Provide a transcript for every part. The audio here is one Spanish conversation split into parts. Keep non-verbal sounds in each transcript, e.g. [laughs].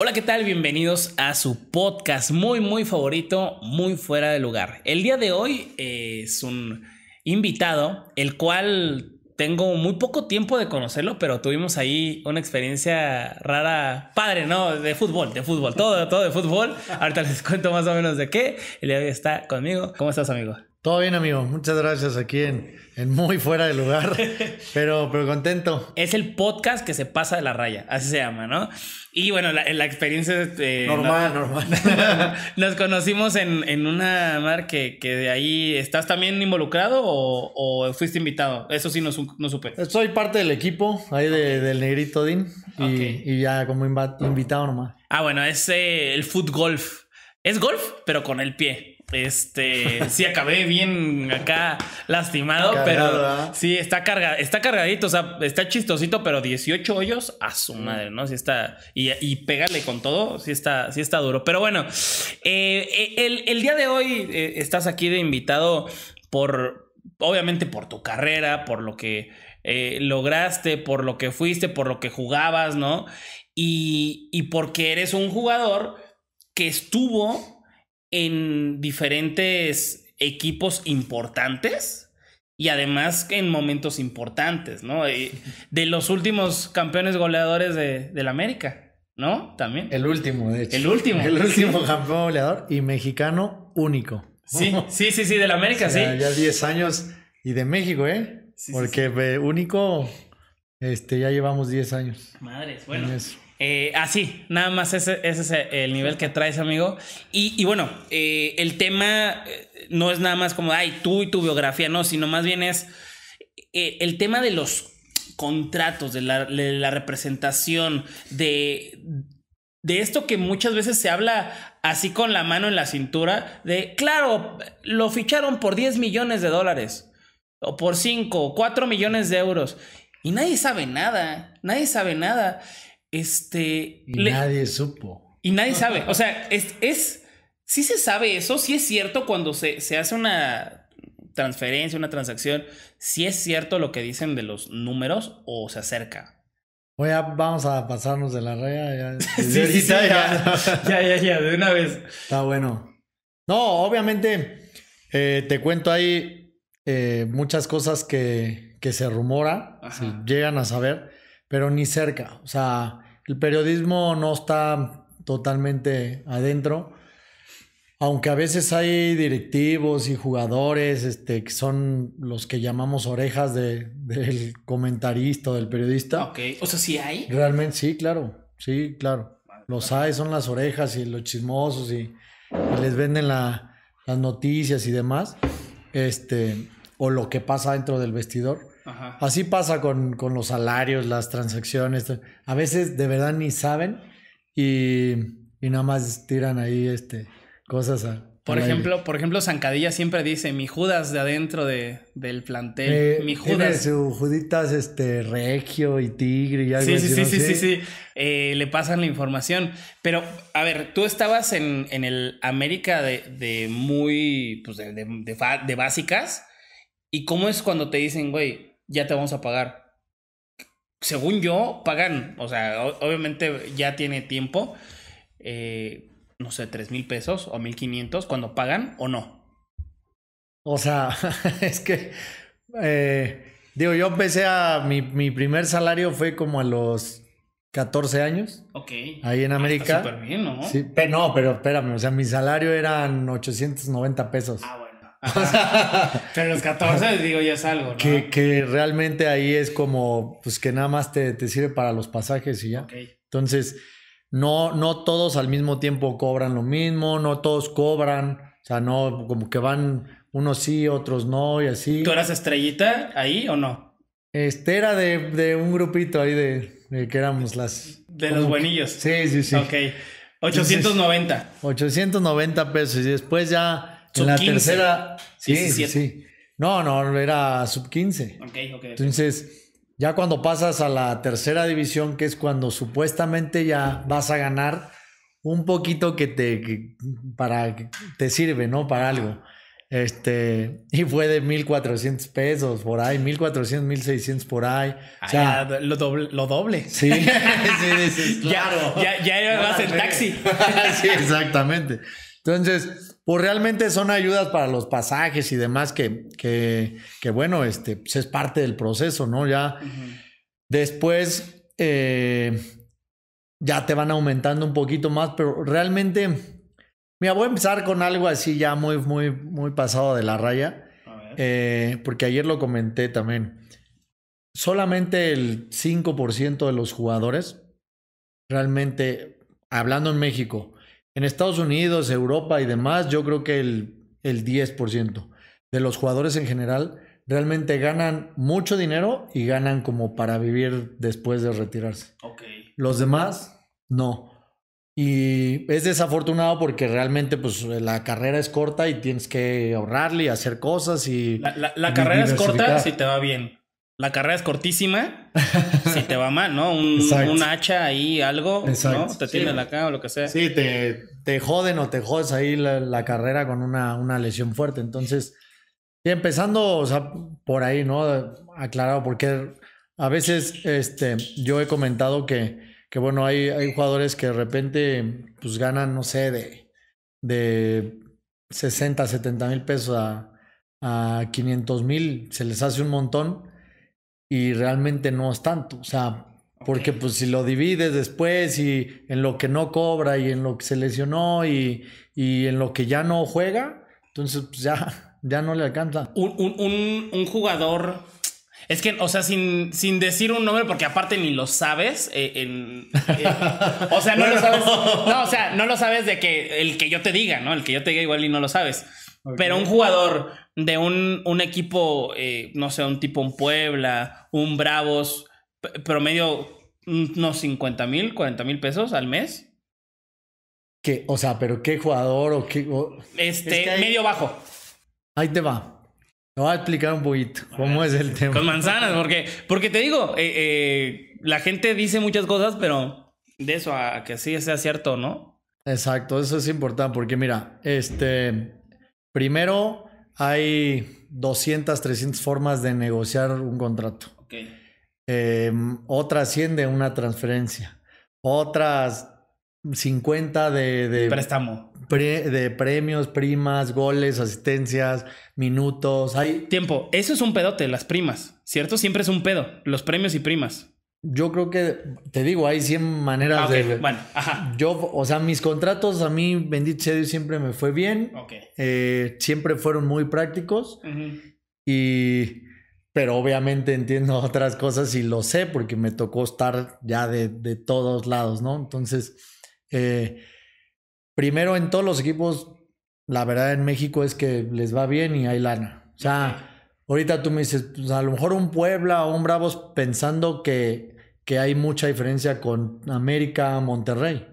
Hola, ¿qué tal? Bienvenidos a su podcast muy, muy favorito, muy fuera de lugar. El día de hoy eh, es un invitado, el cual tengo muy poco tiempo de conocerlo, pero tuvimos ahí una experiencia rara, padre, ¿no? De fútbol, de fútbol, todo, todo de fútbol. Ahorita les cuento más o menos de qué. El día de hoy está conmigo. ¿Cómo estás, amigo? Todo bien, amigo. Muchas gracias aquí en, muy fuera de lugar, [laughs] pero, pero contento. Es el podcast que se pasa de la raya, así se llama, ¿no? Y bueno, la, experiencia... Eh, normal, normal. [laughs] nos conocimos en, una mar que, de ahí... ¿Estás también involucrado o, fuiste invitado? Eso sí, no, supe. Soy parte del equipo ahí del Negrito Din y, ya como invitado nomás. Ah, bueno, es eh, el foot golf. Es golf, pero con el pie. Este, sí acabé bien acá lastimado, pero sí está carga, está cargadito, o sea, está chistosito, pero 18 hoyos a su mm. madre, ¿no? Sí está y, y pégale con todo, sí está, sí está duro. Pero bueno, eh, eh, el, día de hoy eh, estás aquí de invitado por, obviamente por tu carrera, por lo que lograste, por lo que fuiste, por lo que jugabas, ¿no? Y, y porque eres un jugador que estuvo en diferentes equipos importantes y además en momentos importantes, ¿no? Eh, [laughs] de los últimos campeones goleadores de, la América, ¿no? También. El último, de hecho. El último. El último campeón goleador y mexicano único. Sí, [laughs] sí, sí, sí, de la América, sí. Ya 10 años y de México, ¿eh? Porque único, este, ya llevamos 10 años. Madres, bueno. Eh, así, ah, nada más ese, es el nivel que traes, amigo. Y, bueno, eh, el tema eh, no es nada más como, ay, tú y tu biografía, no, sino más bien es el tema de los contratos, de la, representación, de, de esto que muchas veces se habla así con la mano en la cintura, de, claro, lo ficharon por 10 millones de dólares, o por 5, 4 millones de euros, y nadie sabe nada, nadie sabe nada. Este. Y nadie supo. Y nadie sabe. O sea, es, es. se sabe eso, si es cierto cuando se, se hace una transferencia, una transacción, si es cierto lo que dicen de los números o se acerca. ya vamos a pasarnos de la raya. Ya, [laughs] sí, sí, ya, ya. ya, ya, de una vez. Está bueno. No, obviamente, eh, te cuento, ahí eh, muchas cosas que, que se rumora, si llegan a saber pero ni cerca. O sea, el periodismo no está totalmente adentro, aunque a veces hay directivos y jugadores este, que son los que llamamos orejas del comentarista o del periodista. Ok, o sea, sí hay. Realmente sí, claro, sí, claro. Los hay, son las orejas y los chismosos y, les venden las noticias y demás, este, o lo que pasa dentro del vestidor. Así pasa con, con, los salarios, las transacciones. A veces de verdad ni saben y, y nada más tiran ahí este, cosas por ejemplo, por ejemplo, Zancadilla siempre dice, mi Judas de adentro de, del plantel, eh, mi Judas. Tiene su Juditas este, regio y tigre y algo sí, así. Sí, sí, sí, sí, sí, eh, le pasan la información. Pero, a ver, tú estabas en, en el América de, de muy, pues, de, de, básicas. ¿Y cómo es cuando te dicen, güey, ya te vamos a pagar. Según yo, pagan, o sea, obviamente ya tiene tiempo, eh, no sé, tres mil pesos o mil quinientos cuando pagan o no. O sea, [laughs] es que, eh, digo, yo empecé a, mi, primer salario fue como a los 14 años. Ok. Ahí en ah, América. ¿no? pero no, pero espérame, o sea, mi salario eran 890 pesos. Ah, [laughs] pero los 14, digo, ya es algo, ¿no? Que, realmente ahí es como, pues que nada más te, sirve para los pasajes y ya. Entonces, no, no todos al mismo tiempo cobran lo mismo, no todos cobran, o sea, no, como que van unos sí, otros no y así. ¿Tú eras estrellita ahí o no? Este era de, un grupito ahí de, que éramos las... De los buenillos. sí, sí, sí. Ok. 890. 890 pesos y después ya en la tercera. Sí, sí. No, no, era sub 15. Okay, okay, Entonces, ya cuando pasas a la tercera división, que es cuando supuestamente ya vas a ganar un poquito que te, para, te sirve, ¿no? Para algo. Este, y fue de 1400 pesos por ahí, 1400, 1600 por ahí. O ah, sea, lo, doble, lo doble. Sí, [laughs] sí, claro. Ya, ya, vas en taxi. [laughs] sí, exactamente. Entonces, o pues, realmente son ayudas para los pasajes y demás que, que, que bueno, este, pues, es parte del proceso, ¿no? Ya después eh, ya te van aumentando un poquito más, pero realmente, mira, voy a empezar con algo así ya muy, muy, muy pasado de la raya, eh, porque ayer lo comenté también. Solamente el 5% de los jugadores, realmente, hablando en México, en Estados Unidos, Europa y demás, yo creo que el, el 10% de los jugadores en general realmente ganan mucho dinero y ganan como para vivir después de retirarse. Okay. Los demás, no. Y es desafortunado porque realmente pues la carrera es corta y tienes que ahorrarle y hacer cosas y... La, la carrera es corta si te va bien la carrera es cortísima, [laughs] si te va mal, ¿no? Un, hacha ahí, algo, ¿no? Te tiene la cara o lo que sea. Sí, te, te joden o te jodes ahí la, carrera con una, una, lesión fuerte. Entonces, y empezando, o sea, por ahí, ¿no? Aclarado, porque a veces este, yo he comentado que, que bueno, hay, hay jugadores que de repente, pues ganan, no sé, de, de 60, 70 mil pesos a, a 500 mil, se les hace un montón y realmente no es tanto. O sea, porque pues si lo divides después y en lo que no cobra y en lo que se lesionó y, en lo que ya no juega, entonces pues, ya, [laughs] ya no le alcanza. Un, jugador... Es que, o sea, sin, sin decir un nombre, porque aparte ni lo sabes, eh, eh, o sea, no lo sabes, no, o sea, no lo sabes de que el que yo te diga, ¿no? El que yo te diga igual y no lo sabes. Pero un jugador de un, un equipo, eh, no sé, un tipo un Puebla, un Bravos, promedio unos 50 mil, 40 mil pesos al mes. Que, o sea, pero qué jugador o qué. Este, medio bajo. Ahí te va. Te voy a explicar un poquito cómo es el tema. Con manzanas, porque, porque te digo, eh, eh, la gente dice muchas cosas, pero de eso a que sí sea cierto, ¿no? Exacto, eso es importante, porque mira, este. Primero, hay 200, 300 formas de negociar un contrato. otras 100 de una transferencia. Otras 50 de... préstamo. de premios, primas, goles, asistencias, minutos. Hay... Tiempo. Eso es un pedote, las primas, ¿cierto? Siempre es un pedo, los premios y primas yo creo que, te digo, hay 100 maneras ah, de... Bueno, ajá. Yo, o sea, mis contratos a mí, bendito sea siempre me fue bien. Eh, siempre fueron muy prácticos. Y... Pero obviamente entiendo [laughs] otras cosas y lo sé porque me tocó estar ya de, de todos lados, ¿no? Entonces, eh, primero en todos los equipos, la verdad en México es que les va bien y hay lana. O sea, Ahorita tú me dices, pues, a lo mejor un Puebla o un Bravos pensando que, que hay mucha diferencia con América, Monterrey.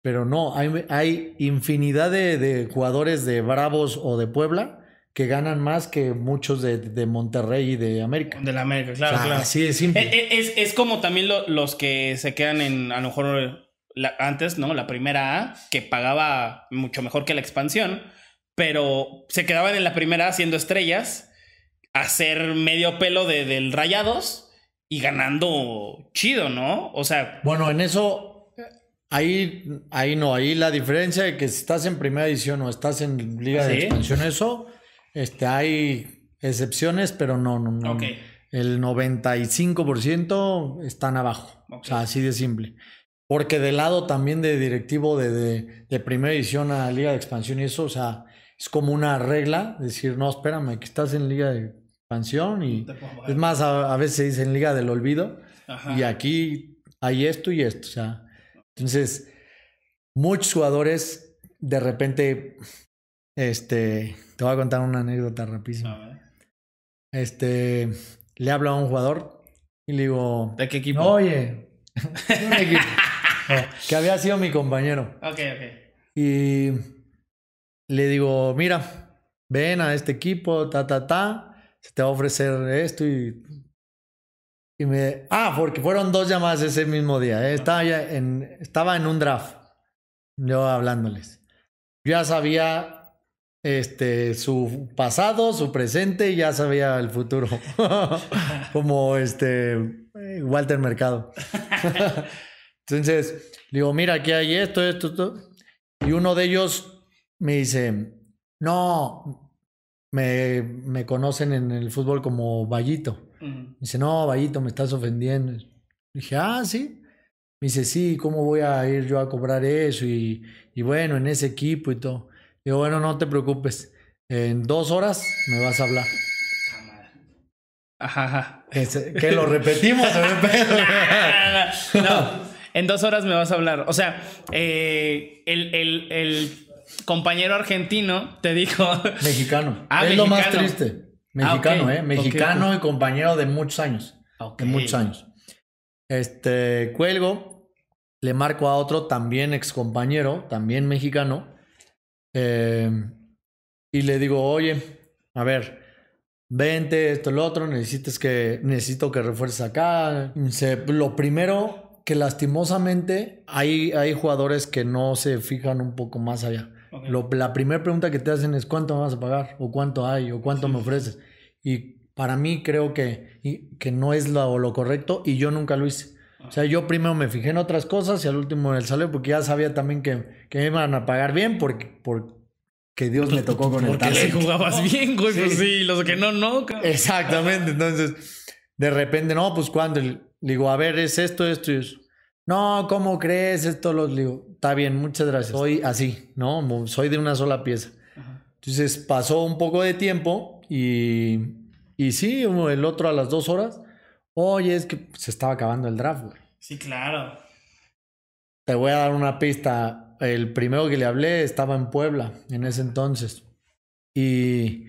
Pero no, hay, infinidad de, jugadores de Bravos o de Puebla que ganan más que muchos de, Monterrey y de América. De la América, claro, ah, claro. Así eh, eh, Es, como también los que se quedan en, a lo mejor antes, ¿no? La primera A, que pagaba mucho mejor que la expansión, pero se quedaban en la primera A siendo estrellas hacer medio pelo de, del Rayados y ganando chido, ¿no? O sea. Bueno, en eso. Ahí, ahí no, ahí la diferencia de que si estás en primera edición o estás en liga de expansión, eso, este, hay excepciones, pero no, no, no. El 95% están abajo. O sea, así de simple. Porque del lado también de directivo de, de, primera edición a Liga de Expansión y eso, o sea, es como una regla, decir, no, espérame, que estás en Liga de expansión y es más, a, veces se dice en Liga del Olvido y aquí hay esto y esto. sea, entonces, muchos jugadores de repente, este, te voy a contar una anécdota rapidísima. Este, le hablo a un jugador y le digo, ¿de qué equipo? Oye, [laughs] eh, que había sido mi compañero. Y le digo, mira, ven a este equipo, ta, ta, ta se te va a ofrecer esto y... Y me... Ah, porque fueron dos llamadas ese mismo día. ¿eh? Estaba, en, estaba en un draft, yo hablándoles. Ya sabía este, su pasado, su presente y ya sabía el futuro. [laughs] Como este Walter Mercado. [laughs] Entonces, digo, mira, aquí hay esto, esto, esto. Y uno de ellos me dice, no, me, me conocen en el fútbol como Vallito. dice, no, Vallito, me estás ofendiendo. dije, ah, sí. Me dice, sí, ¿cómo voy a ir yo a cobrar eso? Y, y bueno, en ese equipo y todo. Digo, bueno, no te preocupes. En dos horas me vas a hablar. Ajá, ajá. que lo repetimos. ¿eh? [laughs] [laughs] no, en dos horas me vas a hablar. O sea, eh, el compañero argentino te dijo. Mexicano. [laughs] Ah, es lo más triste. Ah, mexicano, ¿eh? Mexicano y compañero de muchos años. De muchos años. Este, cuelgo, le marco a otro también ex compañero, también mexicano. Eh, y le digo, oye, a ver, vente, esto, lo otro, necesitas que, necesito que refuerces acá. lo primero que lastimosamente hay, hay jugadores que no se fijan un poco más allá. Lo, la primera pregunta que te hacen es cuánto me vas a pagar o cuánto hay o cuánto me ofreces. Y para mí creo que, y, que no es lo, lo, correcto y yo nunca lo hice. O sea, yo primero me fijé en otras cosas y al último en el salario porque ya sabía también que, que me iban a pagar bien porque, que Dios me tocó con el talento. Porque jugabas [laughs] bien, güey. Sí. Pues sí, los que no, no. Exactamente. Entonces, de repente, no, pues cuando digo, a ver, es esto, esto y eso. No, ¿cómo crees? Esto los digo está bien, muchas gracias. Soy así, ¿no? Soy de una sola pieza. Entonces pasó un poco de tiempo y, y sí, uno, el otro a las dos horas. Oye, es que se estaba acabando el draft, güey. Sí, claro. Te voy a dar una pista. El primero que le hablé estaba en Puebla en ese entonces. Y,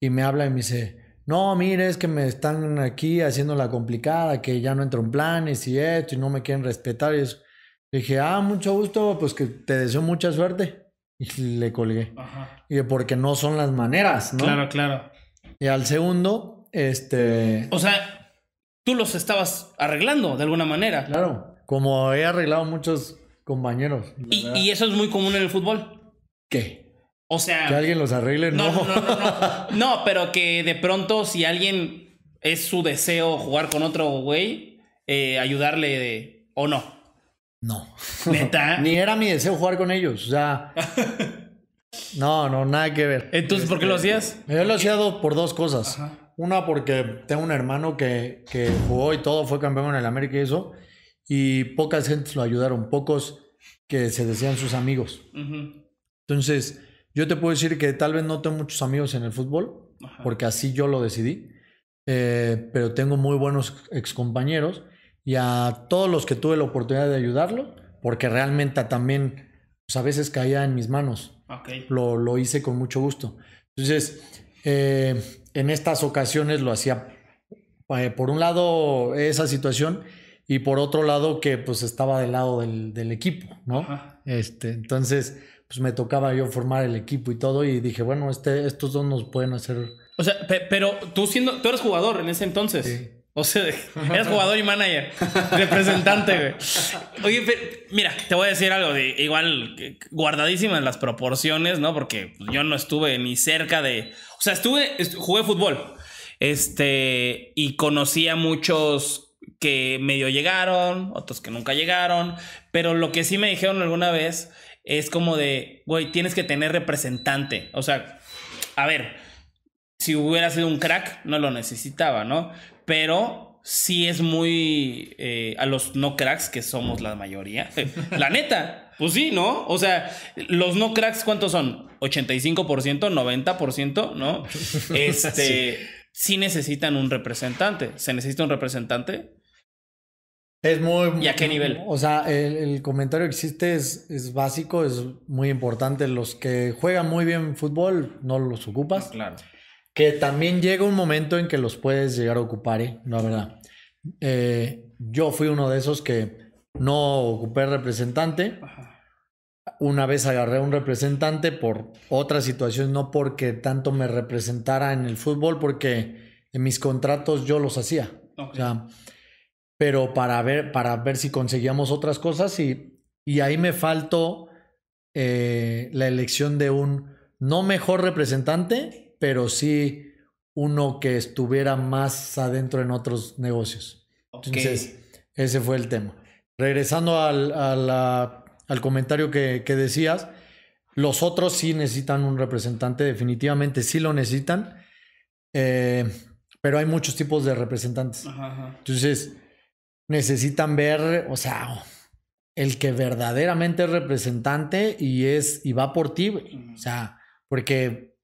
y me habla y me dice, no, mire, es que me están aquí haciendo la complicada, que ya no entro en planes y esto, y no me quieren respetar. Y eso dije, ah, mucho gusto, pues que te deseo mucha suerte. Y le colgué. Ajá. Y porque no son las maneras, ¿no? Claro, claro. Y al segundo, este. O sea, tú los estabas arreglando de alguna manera. Claro. Como he arreglado muchos compañeros. Y, eso es muy común en el fútbol. ¿Qué? O sea. Que alguien los arregle, no. No, [laughs] pero que de pronto, si alguien es su deseo jugar con otro güey, eh, ayudarle o no. No. [laughs] Ni era mi deseo jugar con ellos. O sea. [laughs] no, no, nada que ver. Entonces, ¿por qué lo este, hacías? Yo lo hacía por dos cosas. Una, porque tengo un hermano que, que jugó y todo, fue campeón en el América y eso. Y pocas gentes lo ayudaron, pocos que se decían sus amigos. Entonces, yo te puedo decir que tal vez no tengo muchos amigos en el fútbol, porque así yo lo decidí. Eh, pero tengo muy buenos excompañeros y a todos los que tuve la oportunidad de ayudarlo, porque realmente también pues, a veces caía en mis manos. Lo, hice con mucho gusto. Entonces, eh, en estas ocasiones lo hacía, eh, por un lado, esa situación y por otro lado que pues estaba del lado del, equipo, ¿no? Este, entonces, pues me tocaba yo formar el equipo y todo y dije, bueno, este, estos dos nos pueden hacer... O sea, pero tú siendo, tú eres jugador en ese entonces. O sea, eres jugador y manager, representante, güey. Oye, mira, te voy a decir algo, de, igual guardadísimas las proporciones, ¿no? Porque yo no estuve ni cerca de... O sea, estuve, jugué fútbol, este, y conocí a muchos que medio llegaron, otros que nunca llegaron, pero lo que sí me dijeron alguna vez es como de, güey, tienes que tener representante. O sea, a ver, si hubiera sido un crack, no lo necesitaba, ¿no? pero sí es muy eh, a los no cracks, que somos la mayoría. [laughs] la neta, pues sí, ¿no? O sea, los no cracks, ¿cuántos son? 85%, 90%, ¿no? [laughs] Este, sí. necesitan un representante. ¿Se necesita un representante? Es muy... ¿Y a qué nivel? O sea, el, comentario que existe es, es, básico, es muy importante. Los que juegan muy bien fútbol no los ocupas. Claro. Que también llega un momento en que los puedes llegar a ocupar, ¿eh? la verdad. Eh, yo fui uno de esos que no ocupé representante. Una vez agarré un representante por otra situación, no porque tanto me representara en el fútbol, porque en mis contratos yo los hacía. pero para ver, para ver si conseguíamos otras cosas y, y ahí me faltó eh, la elección de un no mejor representante, pero sí uno que estuviera más adentro en otros negocios. Entonces, ese fue el tema. Regresando al, comentario que, decías, los otros sí necesitan un representante, definitivamente sí lo necesitan, eh, pero hay muchos tipos de representantes. Entonces, necesitan ver, o sea, el que verdaderamente es representante y es y va por ti, O sea, porque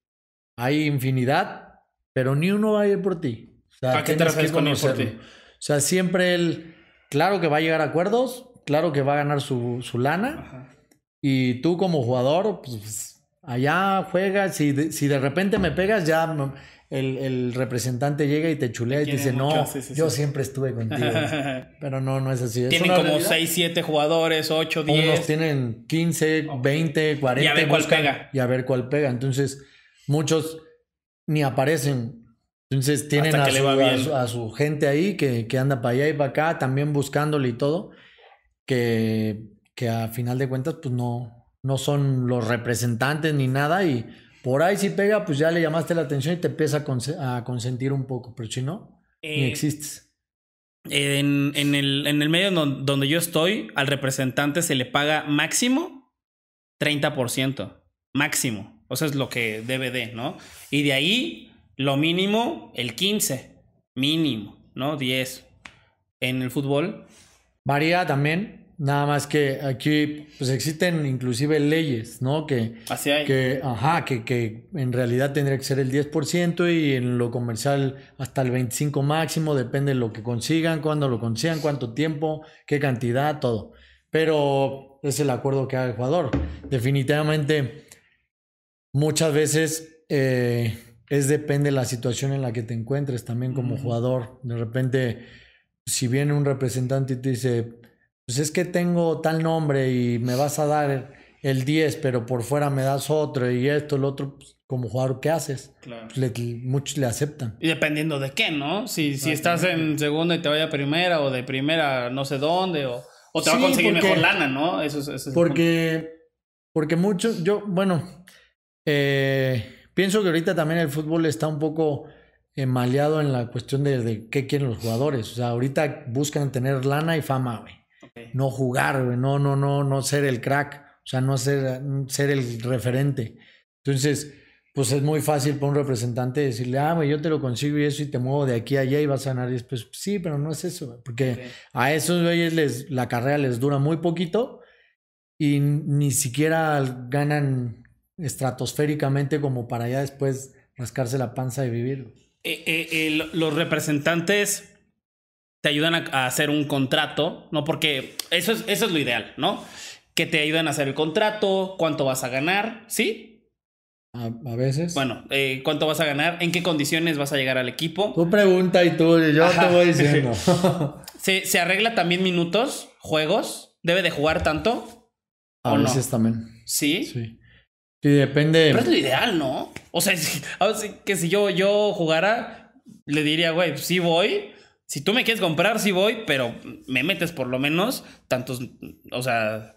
hay infinidad, pero ni uno va a ir por ti. O sea, qué te refieres con ir por ti? O sea, siempre él, claro que va a llegar a acuerdos, claro que va a ganar su, su lana. Y tú como jugador, pues, pues allá juegas. Si de, si de repente me pegas, ya el, el representante llega y te chulea y te dice, no, yo siempre estuve contigo. [laughs] Pero no, no es así. tienen como 6, 7 jugadores, 8, 10. Unos tienen 15, 20, 40. Y a ver cuál pega. Y a ver cuál pega. Entonces Muchos ni aparecen. Entonces tienen a su, gente ahí que, anda para allá y para acá, también buscándole y todo, que, que a final de cuentas pues no, no son los representantes ni nada y por ahí si pega pues ya le llamaste la atención y te empieza a, consentir un poco, pero si no, ni eh, existes. En, el, en el medio donde yo estoy, al representante se le paga máximo 30%, máximo. O sea, es lo que debe de, ¿no? Y de ahí, lo mínimo, el 15, mínimo, ¿no? 10. En el fútbol. Varía también, nada más que aquí pues existen inclusive leyes, ¿no? Que, Así hay. que, ajá, que, que en realidad tendría que ser el 10% y en lo comercial hasta el 25 máximo, depende de lo que consigan, cuándo lo consigan, cuánto tiempo, qué cantidad, todo. Pero es el acuerdo que haga el jugador. Definitivamente muchas veces eh, es depende de la situación en la que te encuentres también como jugador. De repente, si viene un representante y te dice, pues es que tengo tal nombre y me vas a dar el 10, pero por fuera me das otro y esto, el otro, pues, como jugador, ¿qué haces? Pues, muchos le aceptan. Y dependiendo de qué, ¿no? Si, si estás en segunda y te vaya a primera o de primera no sé dónde o, te va a conseguir mejor lana, ¿no? Eso, es, porque, porque yo, bueno, eh, pienso que ahorita también el fútbol está un poco Emaleado eh, maleado en la cuestión de, qué quieren los jugadores. O sea, ahorita buscan tener lana y fama, güey. No jugar, No, no, no, no ser el crack. O sea, no ser, ser el referente. Entonces, pues es muy fácil para un representante decirle, ah, güey, yo te lo consigo y eso y te muevo de aquí a allá y vas a ganar. Y después, sí, pero no es eso, Porque a esos güeyes les, la carrera les dura muy poquito y ni siquiera ganan estratosféricamente como para ya después rascarse la panza y vivir. Eh, eh, eh, los representantes te ayudan a, hacer un contrato, ¿no? Porque eso es, eso es lo ideal, ¿no? Que te ayudan a hacer el contrato, cuánto vas a ganar, ¿sí? A, veces. Bueno, ¿cuánto vas a ganar? ¿En qué condiciones vas a llegar al equipo? Tu pregunta y tú, yo te voy diciendo. [laughs] ¿Se, ¿Se, arregla también minutos, juegos? ¿Debe de jugar tanto? A veces también. ¿Sí? Sí. Sí, depende. Pero es lo ideal, ¿no? O sea, [laughs] que si yo, yo jugara, le diría, güey, pues, sí voy. Si tú me quieres comprar, sí voy, pero me metes por lo menos tantos, o sea,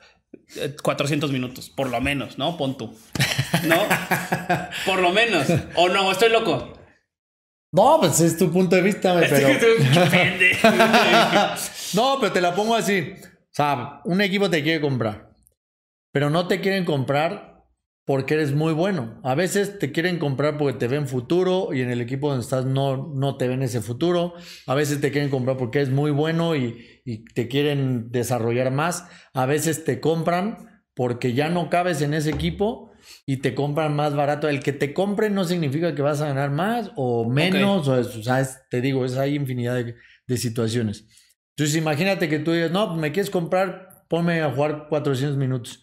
400 eh, minutos, por lo menos, ¿no? Pon tú. ¿No? [laughs] por lo menos. O no, estoy loco. No, pues es tu punto de vista, pero. [laughs] no, pero te la pongo así. O sea, un equipo te quiere comprar, pero no te quieren comprar porque eres muy bueno. A veces te quieren comprar porque te ven futuro y en el equipo donde estás no, no te ven ese futuro. A veces te quieren comprar porque eres muy bueno y, te quieren desarrollar más. A veces te compran porque ya no cabes en ese equipo y te compran más barato. El que te compre no significa que vas a ganar más o menos. O, sea, te digo, es, hay infinidad de, de situaciones. Entonces imagínate que tú digas, no, pues, me quieres comprar, ponme a jugar 400 minutos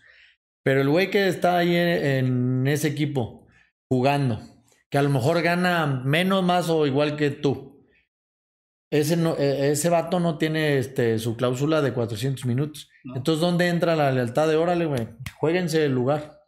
pero el güey que está ahí en, ese equipo jugando, que a lo mejor gana menos, más o igual que tú. Ese, e, ese vato no tiene este, su cláusula de 400 minutos. Entonces, ¿dónde entra la lealtad de órale, güey? Jueguense el lugar.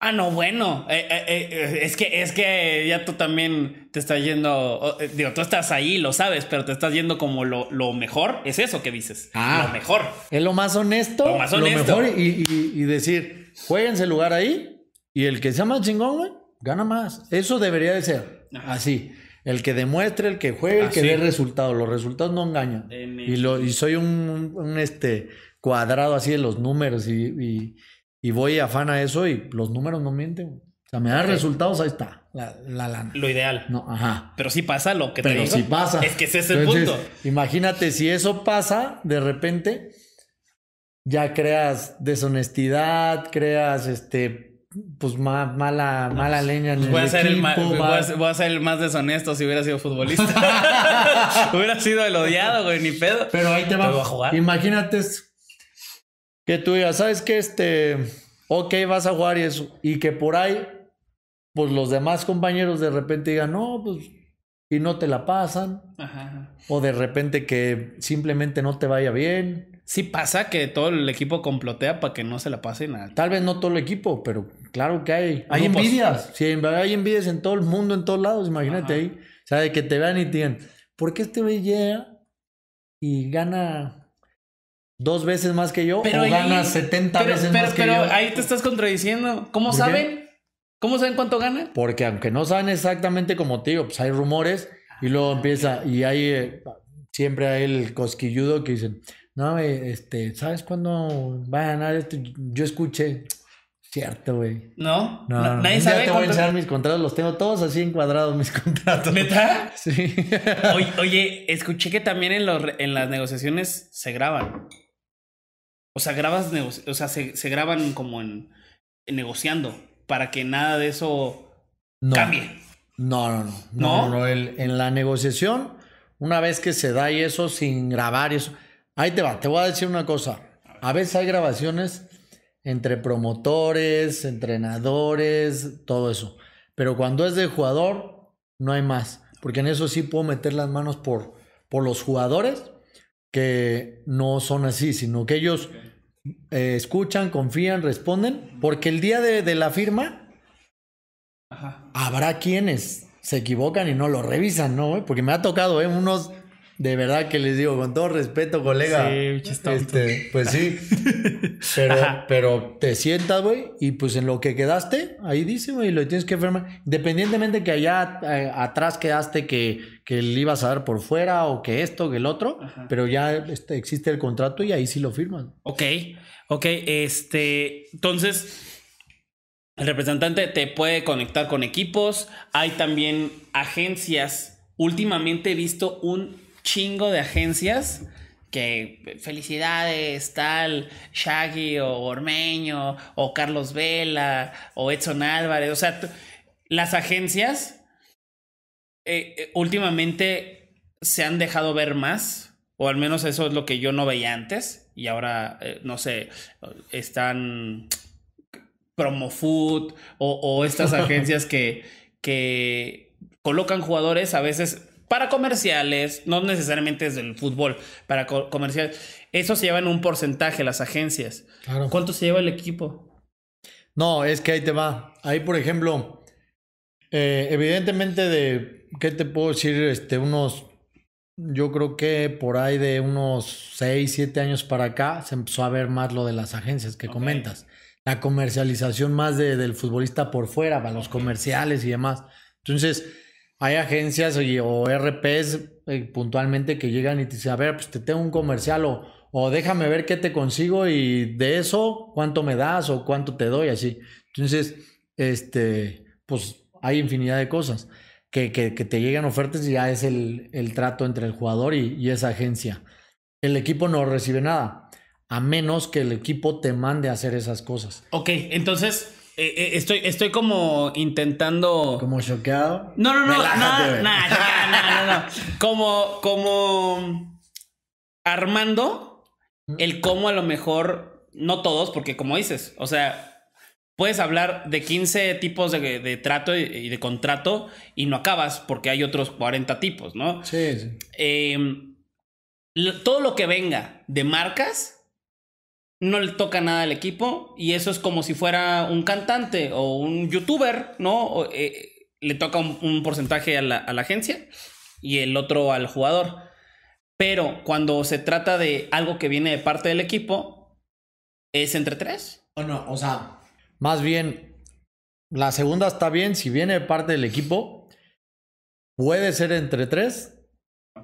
Ah, no, bueno, eh, eh, eh, es que es que ya tú también te estás yendo, digo, tú estás ahí, lo sabes, pero te estás yendo como lo, mejor, es eso que dices, ah, lo mejor. Es lo más honesto, lo, más honesto. mejor y, decir, jueguen ese lugar ahí y el que sea más chingón, güey, gana más. Eso debería de ser, así. El que demuestre, el que juegue, el que dé resultados. Los resultados no engañan. Y, lo, soy un, un, este cuadrado así de los números y y voy afán a eso y los números no mienten. O sea, me da resultados, ahí está. La, Lo ideal. No, ajá. Pero si pasa lo que te Pero pasa. Es que ese es el punto. Imagínate, si eso pasa, de repente ya creas deshonestidad, creas este pues mala mala pues, leña en pues el voy, a ser el voy, a, ser el más deshonesto si hubiera sido futbolista. [laughs] [laughs] hubiera sido el odiado, güey, ni pedo. Pero ahí te va. a jugar. Imagínate eso que tú digas, ¿sabes que Este, ok, vas a jugar y eso. Y que por ahí, pues los demás compañeros de repente digan, no, pues, y no te la pasan. Ajá. O de repente que simplemente no te vaya bien. Sí pasa que todo el equipo complotea para que no se la pasen a... Tal vez no todo el equipo, pero claro que hay. Hay envidias. Sí, hay envidias en todo el mundo, en todos lados, imagínate ahí. O sea, de que te vean y te digan, ¿por qué este güey llega y gana dos veces más que yo pero o ganas 70 veces más que yo. Pero ahí te estás contradiciendo. ¿Cómo saben? ¿Cómo saben cuánto gana? Porque aunque no saben exactamente como te digo, pues hay rumores y ah, luego empieza y hay eh, siempre hay el cosquilludo que dicen, "No, eh, este, ¿sabes cuándo va a ganar esto? Yo escuché Cierto, güey. ¿No? No, nadie sabe. Ya te voy a enseñar mis contratos, los tengo todos así encuadrados mis [laughs] contratos. ¿Neta? Sí. oye, escuché que también en, en las negociaciones se graban. O sea, grabas, o sea, se, graban como en, negociando para que nada de eso cambie. No, no, no. No, no, en la negociación, una vez que se da y eso sin grabar eso. Ahí te va, te voy a decir una cosa. A veces hay grabaciones entre promotores, entrenadores, todo eso. Pero cuando es de jugador, no hay más. Porque en eso sí puedo meter las manos por, por los jugadores que no son así, sino que ellos eh, escuchan, confían, responden, porque el día de, la firma habrá quienes se equivocan y no lo revisan, ¿no? Porque me ha tocado, ¿eh? Unos de verdad que les digo, con todo respeto, colega. Sí, chistoso. Este, pues sí. [laughs] Pero, pero te sientas, güey, y pues en lo que quedaste, ahí dice, güey, lo tienes que firmar. Independientemente que allá eh, atrás quedaste que, que le ibas a dar por fuera o que esto, o que el otro, pero ya este, existe el contrato y ahí sí lo firman. Ok, ok. Este, entonces, el representante te puede conectar con equipos. Hay también agencias. Últimamente he visto un chingo de agencias que felicidades, tal, Shaggy o Ormeño o Carlos Vela o Edson Álvarez, o sea, las agencias eh, eh, últimamente se han dejado ver más, o al menos eso es lo que yo no veía antes, y ahora, eh, no sé, están Promofood o, o estas [laughs] agencias que, que colocan jugadores a veces para comerciales, no necesariamente es del fútbol, para comerciales. Eso se lleva en un porcentaje las agencias. Claro. ¿Cuánto se lleva el equipo? No, es que ahí te va. Ahí, por ejemplo, eh, evidentemente de, ¿qué te puedo decir? Este, unos, yo creo que por ahí de unos 6, 7 años para acá se empezó a ver más lo de las agencias que comentas. La comercialización más de, del futbolista por fuera, para los comerciales y demás. Entonces, hay agencias o e RPs eh, puntualmente que llegan y te dicen, a ver, pues te tengo un comercial o, o, déjame ver qué te consigo y de eso cuánto me das o cuánto te doy, así. Entonces, este, pues hay infinidad de cosas que, te llegan ofertas y ya es el, trato entre el jugador y, y esa agencia. El equipo no recibe nada, a menos que el equipo te mande a hacer esas cosas. Ok, entonces eh, eh, estoy, estoy como intentando. Como choqueado. No, no, no, Como, como armando el cómo a lo mejor, no todos, porque como dices, o sea, puedes hablar de 15 tipos de, trato y, de contrato y no acabas porque hay otros 40 tipos, ¿no? Sí, sí. Em, todo lo que venga de marcas no le toca nada al equipo y eso es como si fuera un cantante o un youtuber, ¿no? Eh, le toca un, porcentaje a la, agencia y el otro al jugador. Pero cuando se trata de algo que viene de parte del equipo, es entre tres. O no, o sea, más bien, la segunda está bien si viene de parte del equipo. Puede ser entre tres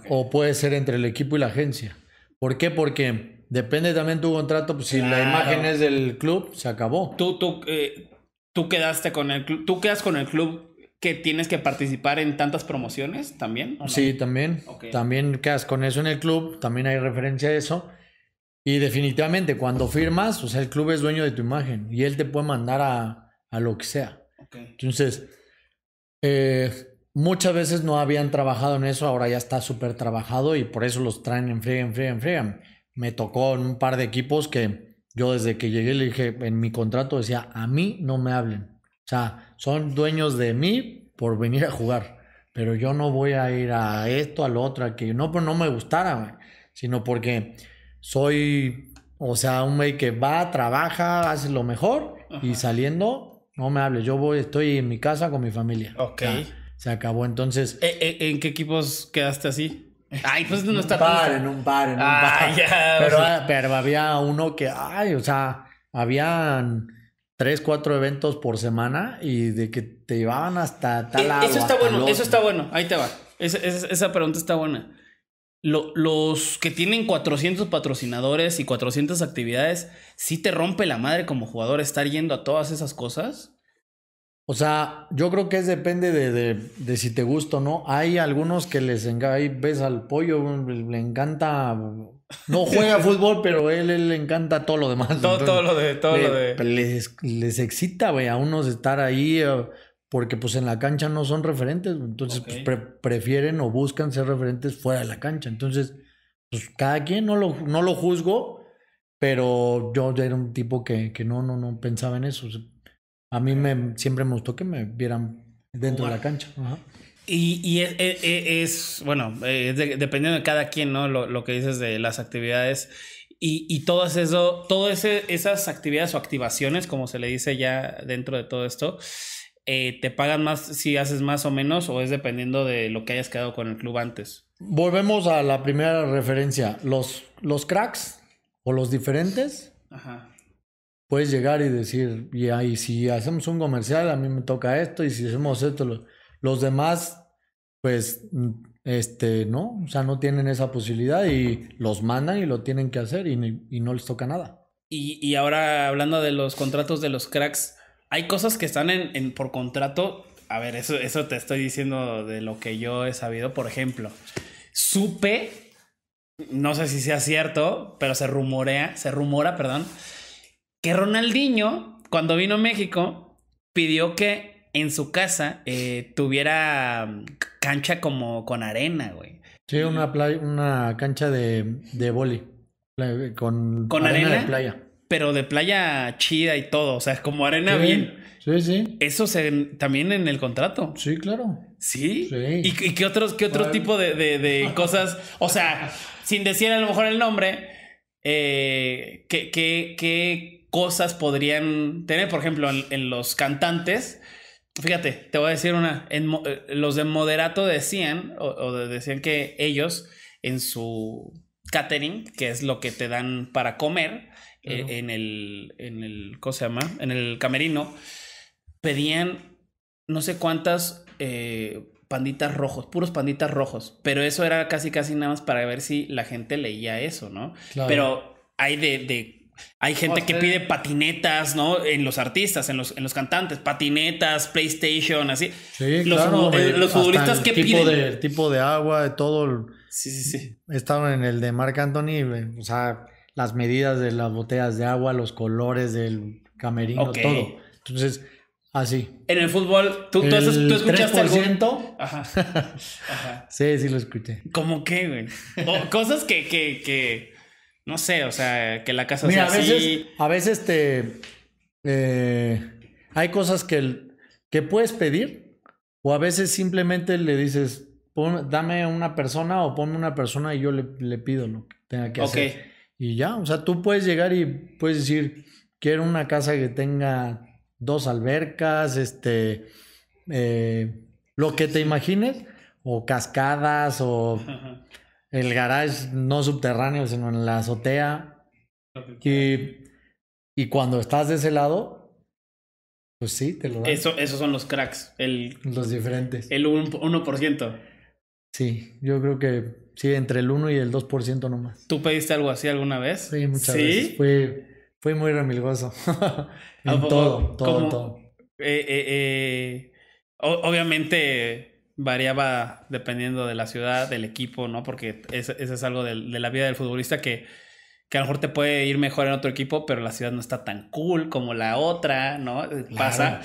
o puede ser entre el equipo y la agencia. ¿Por qué? Porque Depende también tu contrato, pues, si la imagen es del club, se acabó. Tú, tú, eh, quedaste con el club, tú quedas con el club que tienes que participar en tantas promociones también. Sí, también. También quedas con eso en el club, también hay referencia a eso. Y definitivamente cuando firmas, o sea, el club es dueño de tu imagen y él te puede mandar a, lo que sea. Entonces, eh, muchas veces no habían trabajado en eso, ahora ya está súper trabajado y por eso los traen en friega, en friega, en me tocó en un par de equipos que yo desde que llegué le dije, en mi contrato decía, a mí no me hablen. O sea, son dueños de mí por venir a jugar, pero yo no voy a ir a esto, a lo otro, que no, pues no me gustara, sino porque soy, o sea, un güey que va, trabaja, hace lo mejor y saliendo, no me hable yo voy, estoy en mi casa con mi familia. Ok. se acabó entonces. E, e, ¿En qué equipos quedaste así? Ay, pues no está En un par, en un ah, pero, ah, pero, había uno que, ay, o sea, habían tres, cuatro eventos por semana y de que te llevaban hasta tal eh, Eso está bueno, eso está bueno. Ahí te va. esa pregunta está buena. los que tienen 400 patrocinadores y 400 actividades, ¿sí te rompe la madre como jugador estar yendo a todas esas cosas? O sea, yo creo que es depende de, si te gusta o no. Hay algunos que les encanta, ahí ves al pollo, mm, le encanta, mm, no juega fútbol, pero él, él le encanta todo lo demás. Todo, todo lo de, todo lo de. Les, les excita, güey, a unos estar ahí, eh, porque pues en la cancha no son referentes. Entonces, pues, prefieren o buscan ser referentes fuera de la cancha. Entonces, pues cada quien no lo, no lo juzgo, pero yo era un tipo que, no, no, no pensaba en eso a mí me, siempre me gustó que me vieran dentro de la cancha. Y, eh, eh, eh, es, bueno, dependiendo de cada quien, ¿no? Lo, que dices de las actividades y, todas eso, todas esas actividades o activaciones, como se le dice ya dentro de todo esto, ¿te pagan más si haces más o menos o es dependiendo de lo que hayas quedado con el club antes? Volvemos a la primera referencia, los, los cracks o los diferentes. Ajá puedes llegar y decir, ya, y si hacemos un comercial, a mí me toca esto, y si hacemos esto, los, demás, pues, este, no, o sea, no tienen esa posibilidad y los mandan y lo tienen que hacer y, no les toca nada. Y, ahora hablando de los contratos de los cracks, hay cosas que están en, por contrato. A ver, eso, eso te estoy diciendo de lo que yo he sabido. Por ejemplo, supe, no sé si sea cierto, pero se rumorea, se rumora, perdón, que Ronaldinho, cuando vino a México, pidió que en su casa eh, tuviera mm, cancha como con arena, güey. Sí, una, playa, una cancha de, de boli. Con, arena, de playa. Pero de playa chida y todo. O sea, es como arena bien. Sí, sí. Eso se, también en el contrato. Sí, claro. ¿Sí? sí. y qué otros, qué otro tipo de, [laughs] cosas? O sea, sin decir a lo mejor el nombre, eh, ¿qué, qué, qué cosas podrían tener. Por ejemplo, en, los cantantes, fíjate, te voy a decir una. Eh, los de Moderato decían, o, decían que ellos en su catering, que es lo que te dan para comer, eh, en el, en el, ¿cómo se llama? En el camerino, pedían no sé cuántas eh, panditas rojos, puros panditas rojos, pero eso era casi casi nada más para ver si la gente leía eso, ¿no? Pero hay de hay gente que pide patinetas, ¿no? En los artistas, en los, en los cantantes, patinetas, PlayStation, así. Sí, los, claro, eh, los futbolistas que piden. tipo de agua, de todo. sí, sí, sí. Estaban en el de Marc Anthony, o sea, las medidas de las botellas de agua, los colores del camerino, todo. Entonces, así. En el fútbol, tú, escuchaste 3%? Ajá. [laughs] Ajá. sí, sí lo escuché. ¿Cómo qué, güey? cosas que no sé, o sea, que la casa sea a veces, así. A veces eh, hay cosas que, que puedes pedir, o a veces simplemente le dices, pon, dame una persona o ponme una persona y yo le, pido lo que tenga que hacer. Y ya, o sea, tú puedes llegar y puedes decir, quiero una casa que tenga dos albercas, este. Eh, lo que te imagines, o cascadas, o el garage no subterráneo, sino en la azotea. Y, cuando estás de ese lado, pues sí, te lo dan. esos son los cracks. los diferentes. El 1%. Sí, yo creo que sí, entre el 1 y el 2% nomás. ¿Tú pediste algo así alguna vez? Sí, muchas veces. Fue, fue muy remilgoso. [laughs] en todo, todo, todo. Eh, eh, eh, obviamente variaba dependiendo de la ciudad, del equipo, ¿no? Porque eso es algo de, la vida del futbolista que, que a lo mejor te puede ir mejor en otro equipo, pero la ciudad no está tan cool como la otra, ¿no? Pasa.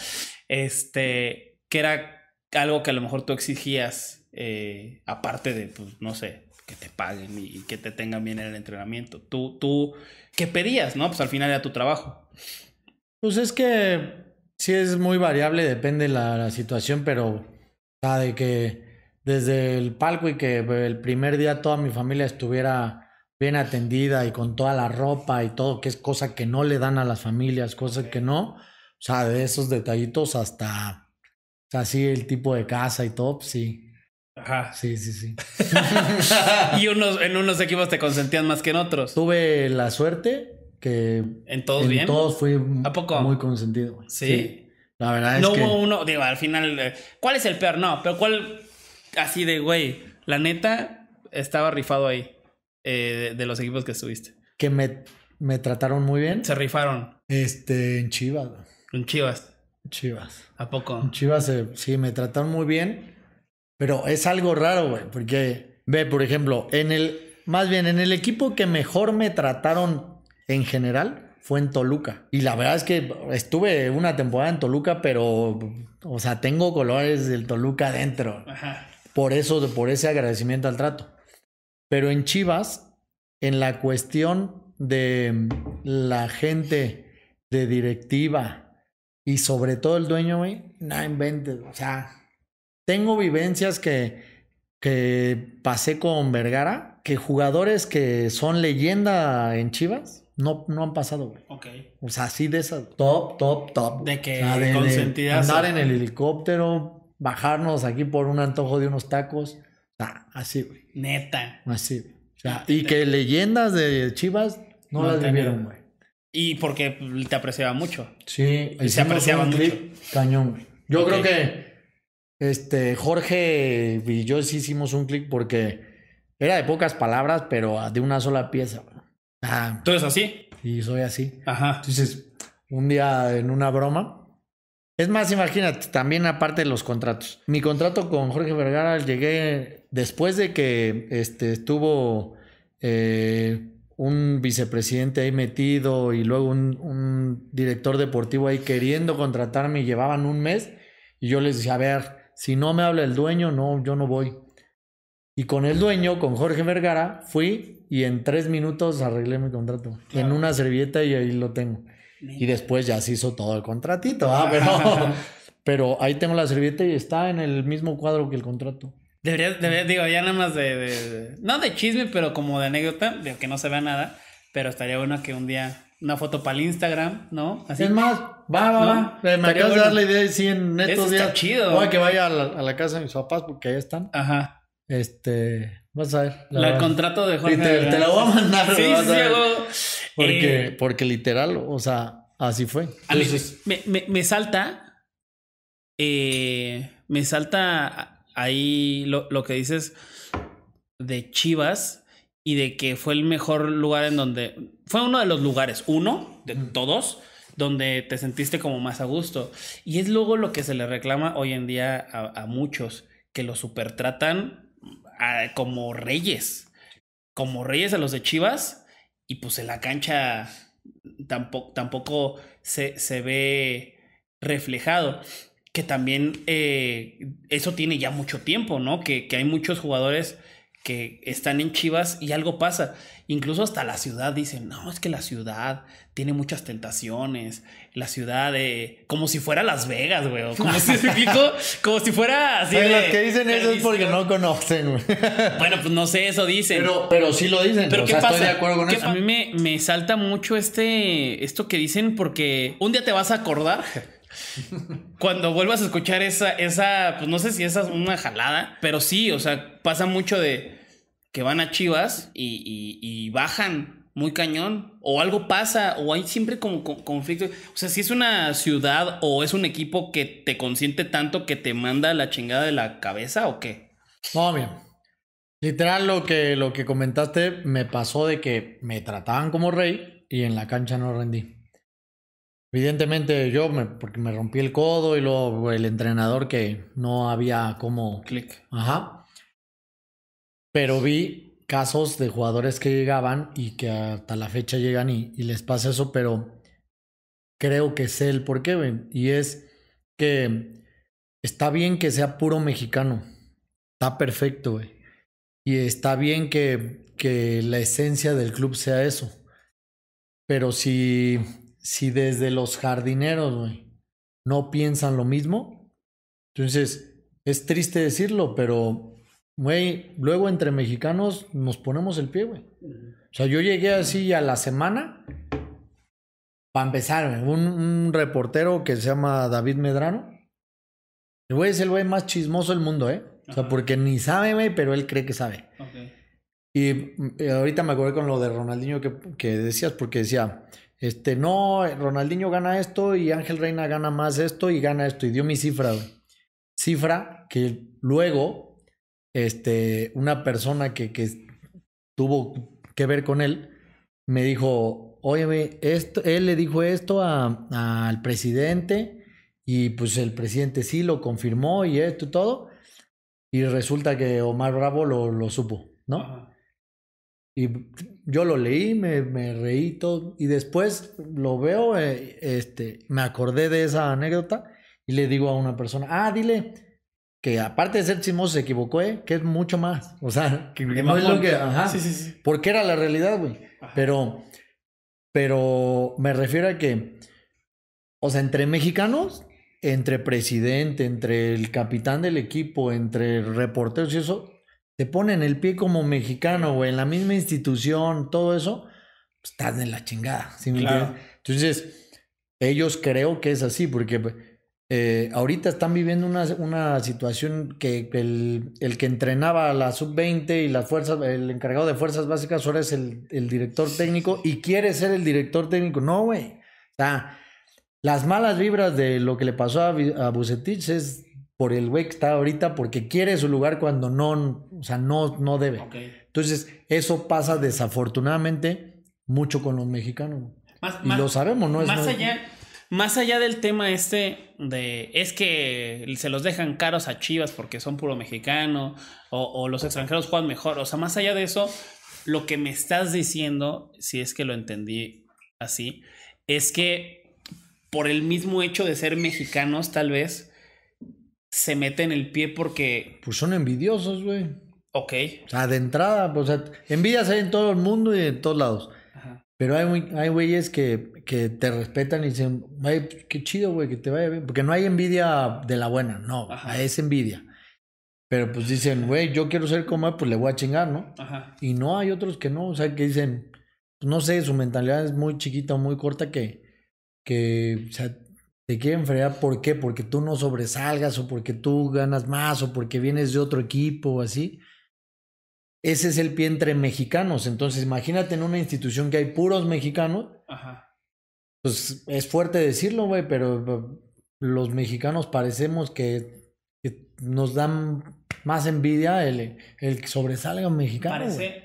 Este, que era algo que a lo mejor tú exigías, eh, aparte de, pues, no sé, que te paguen y, que te tengan bien en el entrenamiento. Tú, tú, ¿qué pedías, no? Pues al final era tu trabajo. Pues es que sí es muy variable, depende la situación, pero sea, de que desde el palco y que pues, el primer día toda mi familia estuviera bien atendida y con toda la ropa y todo, que es cosa que no le dan a las familias, cosa que no. O sea, de esos detallitos hasta así el tipo de casa y todo, pues, sí. Ajá. Sí, sí, sí. [laughs] y unos, en unos equipos te consentían más que en otros. Tuve la suerte que. En todos en todos fui muy consentido. sí la verdad no que. No hubo uno, digo, al final, eh, ¿cuál es el peor? No, pero ¿cuál? Así de, güey, la neta estaba rifado ahí eh, de, los equipos que estuviste. Que me, me trataron muy bien. Se rifaron. Este, en Chivas. En Chivas. Chivas. ¿A poco? En Chivas, sí, me trataron muy bien. Pero es algo raro, güey, porque ve, por ejemplo, en el, más bien en el equipo que mejor me trataron en general, fue en Toluca. Y la verdad es que estuve una temporada en Toluca, pero, o sea, tengo colores del Toluca adentro. Por eso, por ese agradecimiento al trato. Pero en Chivas, en la cuestión de la gente de directiva y sobre todo el dueño, güey, no inventes. O sea, tengo vivencias que, que pasé con Vergara, que jugadores que son leyenda en Chivas no, no han pasado, güey. Ok. O sea, así de esas. Top, top, top. De que de, andar en el helicóptero, bajarnos aquí por un antojo de unos tacos. O sea, así, güey. Neta. Así, güey. O sea, y que leyendas de Chivas no, las vivieron, güey. Y porque pues, te apreciaba mucho. Sí, y se apreciaba mucho. cañón, güey. Yo creo que este Jorge y yo sí hicimos un clic porque era de pocas palabras, pero de una sola pieza. Güey. ¿Tú eres así? Y soy así. Ajá. Entonces, un día en una broma. Es más, imagínate, también aparte de los contratos. Mi contrato con Jorge Vergara llegué después de que este, estuvo eh, un vicepresidente ahí metido y luego un, un director deportivo ahí queriendo contratarme llevaban un mes. Y yo les dije a ver, si no me habla el dueño, no, yo no voy. Y con el dueño, con Jorge Vergara, fui y en tres minutos arreglé mi contrato. En una servilleta y ahí lo tengo. Y después ya se hizo todo el contratito, ¿ah? pero, [laughs] pero ahí tengo la servilleta y está en el mismo cuadro que el contrato. Debería, digo, ya nada más de, No de chisme, pero como de anécdota, de que no se vea nada. Pero estaría bueno que un día. Una foto para el Instagram, ¿no? Así. Es más, va, va, va. Eh, me acabas de dar la idea y sí, en estos días. chido. Voy que vaya a la, a la casa de mis papás porque ahí están. Ajá. Este Vas a ver. El contrato de Jorge. Te, lo voy a mandar. Sí, porque, eh, porque literal, o sea, así fue. me, salta. Eh, me salta ahí lo, lo que dices de Chivas y de que fue el mejor lugar en donde. Fue uno de los lugares, uno de todos, donde te sentiste como más a gusto. Y es luego lo que se le reclama hoy en día a, a muchos, que lo supertratan como reyes, como reyes a los de Chivas, y pues en la cancha tampoco, tampoco se, ve reflejado. Que también eh, eso tiene ya mucho tiempo, ¿no? Que, que hay muchos jugadores que están en Chivas y algo pasa. Incluso hasta la ciudad dicen, no, es que la ciudad tiene muchas tentaciones. La ciudad de... Eh, como si fuera Las Vegas, güey. Como si, [laughs] como si fuera así Los que dicen eso es porque no conocen, güey. [laughs] Bueno, pues no sé, eso dicen. Pero, pero sí lo dicen. Pero pasa? Estoy de acuerdo con eso. A mí me, me salta mucho este, esto que dicen porque un día te vas a acordar cuando vuelvas a escuchar esa, esa, pues no sé si esa es una jalada, pero sí, o sea, pasa mucho de que van a Chivas y, bajan muy cañón, o algo pasa, o hay siempre como conflicto. O sea, si es una ciudad o es un equipo que te consiente tanto que te manda la chingada de la cabeza o qué? No, mira. Literal, lo que, lo que comentaste me pasó de que me trataban como rey y en la cancha no rendí. Evidentemente yo me, porque me rompí el codo y luego el entrenador que no había como... Clic. Ajá. Pero vi casos de jugadores que llegaban y que hasta la fecha llegan y, les pasa eso, pero creo que sé el por qué. Y es que está bien que sea puro mexicano. Está perfecto, güey. Y está bien que, que la esencia del club sea eso. Pero si si desde los jardineros, güey, no piensan lo mismo, entonces es triste decirlo, pero, güey, luego entre mexicanos nos ponemos el pie, güey. O sea, yo llegué así a la semana, para empezar, un, un reportero que se llama David Medrano, el güey es el güey más chismoso del mundo, ¿eh? O sea, porque ni sabe, güey, pero él cree que sabe. Y eh, ahorita me acordé con lo de Ronaldinho que, que decías, porque decía, este, no, Ronaldinho gana esto y Ángel Reina gana más esto y gana esto. Y dio mi cifra, Cifra que luego, este, una persona que, que tuvo que ver con él me dijo, oye, esto, él le dijo esto al presidente y pues el presidente sí lo confirmó y esto y todo. Y resulta que Omar Bravo lo, supo, ¿no? Y yo lo leí, me, reí todo, y después lo veo, eh, este, me acordé de esa anécdota y le digo a una persona, ah, dile que aparte de ser chismoso se equivocó, eh, que es mucho más, [laughs] o sea, que, que no es lo que, ajá, sí, sí, sí. porque era la realidad, güey, pero, pero me refiero a que, o sea, entre mexicanos, entre presidente, entre el capitán del equipo, entre reporteros y eso, te ponen el pie como mexicano, güey, en la misma institución, todo eso, pues estás en la chingada. ¿sí Entonces, ellos creo que es así, porque eh, ahorita están viviendo una, situación que el, que entrenaba a la sub-20 y las fuerzas, el encargado de fuerzas básicas ahora es el, director técnico y quiere ser el director técnico. No, güey. O sea, las malas vibras de lo que le pasó a, a Bucetich es por el güey que está ahorita porque quiere su lugar cuando no, o sea, no, no debe. Entonces, eso pasa desafortunadamente mucho con los mexicanos. y lo sabemos, ¿no? más, allá, más allá del tema este de es que se los dejan caros a Chivas porque son puro mexicano o, o los extranjeros juegan mejor. O sea, más allá de eso, lo que me estás diciendo, si es que lo entendí así, es que por el mismo hecho de ser mexicanos, tal vez, se meten el pie porque. Pues son envidiosos, güey. Ok. O sea, de entrada, pues, o sea, envidias hay en todo el mundo y en todos lados. Ajá. Pero hay, hay güeyes que, que, te respetan y dicen, Ay, pues, qué chido, güey, que te vaya bien. Porque no hay envidia de la buena, no, Ajá. es envidia. Pero pues dicen, güey, yo quiero ser como pues le voy a chingar, ¿no? Ajá. Y no hay otros que no, o sea, que dicen, pues, no sé, su mentalidad es muy chiquita, muy corta que, que, o sea, te quieren fregar, ¿por qué? Porque tú no sobresalgas o porque tú ganas más o porque vienes de otro equipo o así. Ese es el pie entre mexicanos. Entonces, imagínate en una institución que hay puros mexicanos. Ajá. Pues es fuerte decirlo, güey, pero eh, los mexicanos parecemos que, que, nos dan más envidia el, el que sobresalga un mexicano. Parece,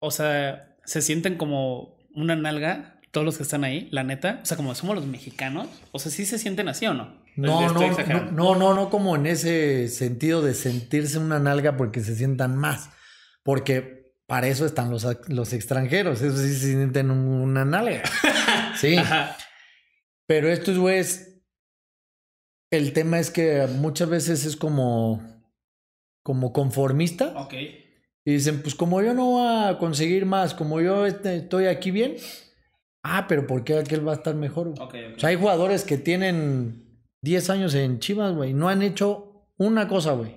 o sea, se sienten como una nalga todos los que están ahí, la neta, o sea, como somos los mexicanos, o sea, sí se sienten así o no. No, no, no, no, no, como en ese sentido de sentirse una nalga porque se sientan más, porque para eso están los, los extranjeros, eso sí se sienten una nalga. [laughs] Sí. Ajá. Pero es güeyes, el tema es que muchas veces es como, como conformista. Ok. Y dicen, pues como yo no voy a conseguir más, como yo este, estoy aquí bien, Ah, pero ¿por qué aquel va a estar mejor? O sea, hay jugadores que tienen 10 años en Chivas, güey. No han hecho una cosa, güey.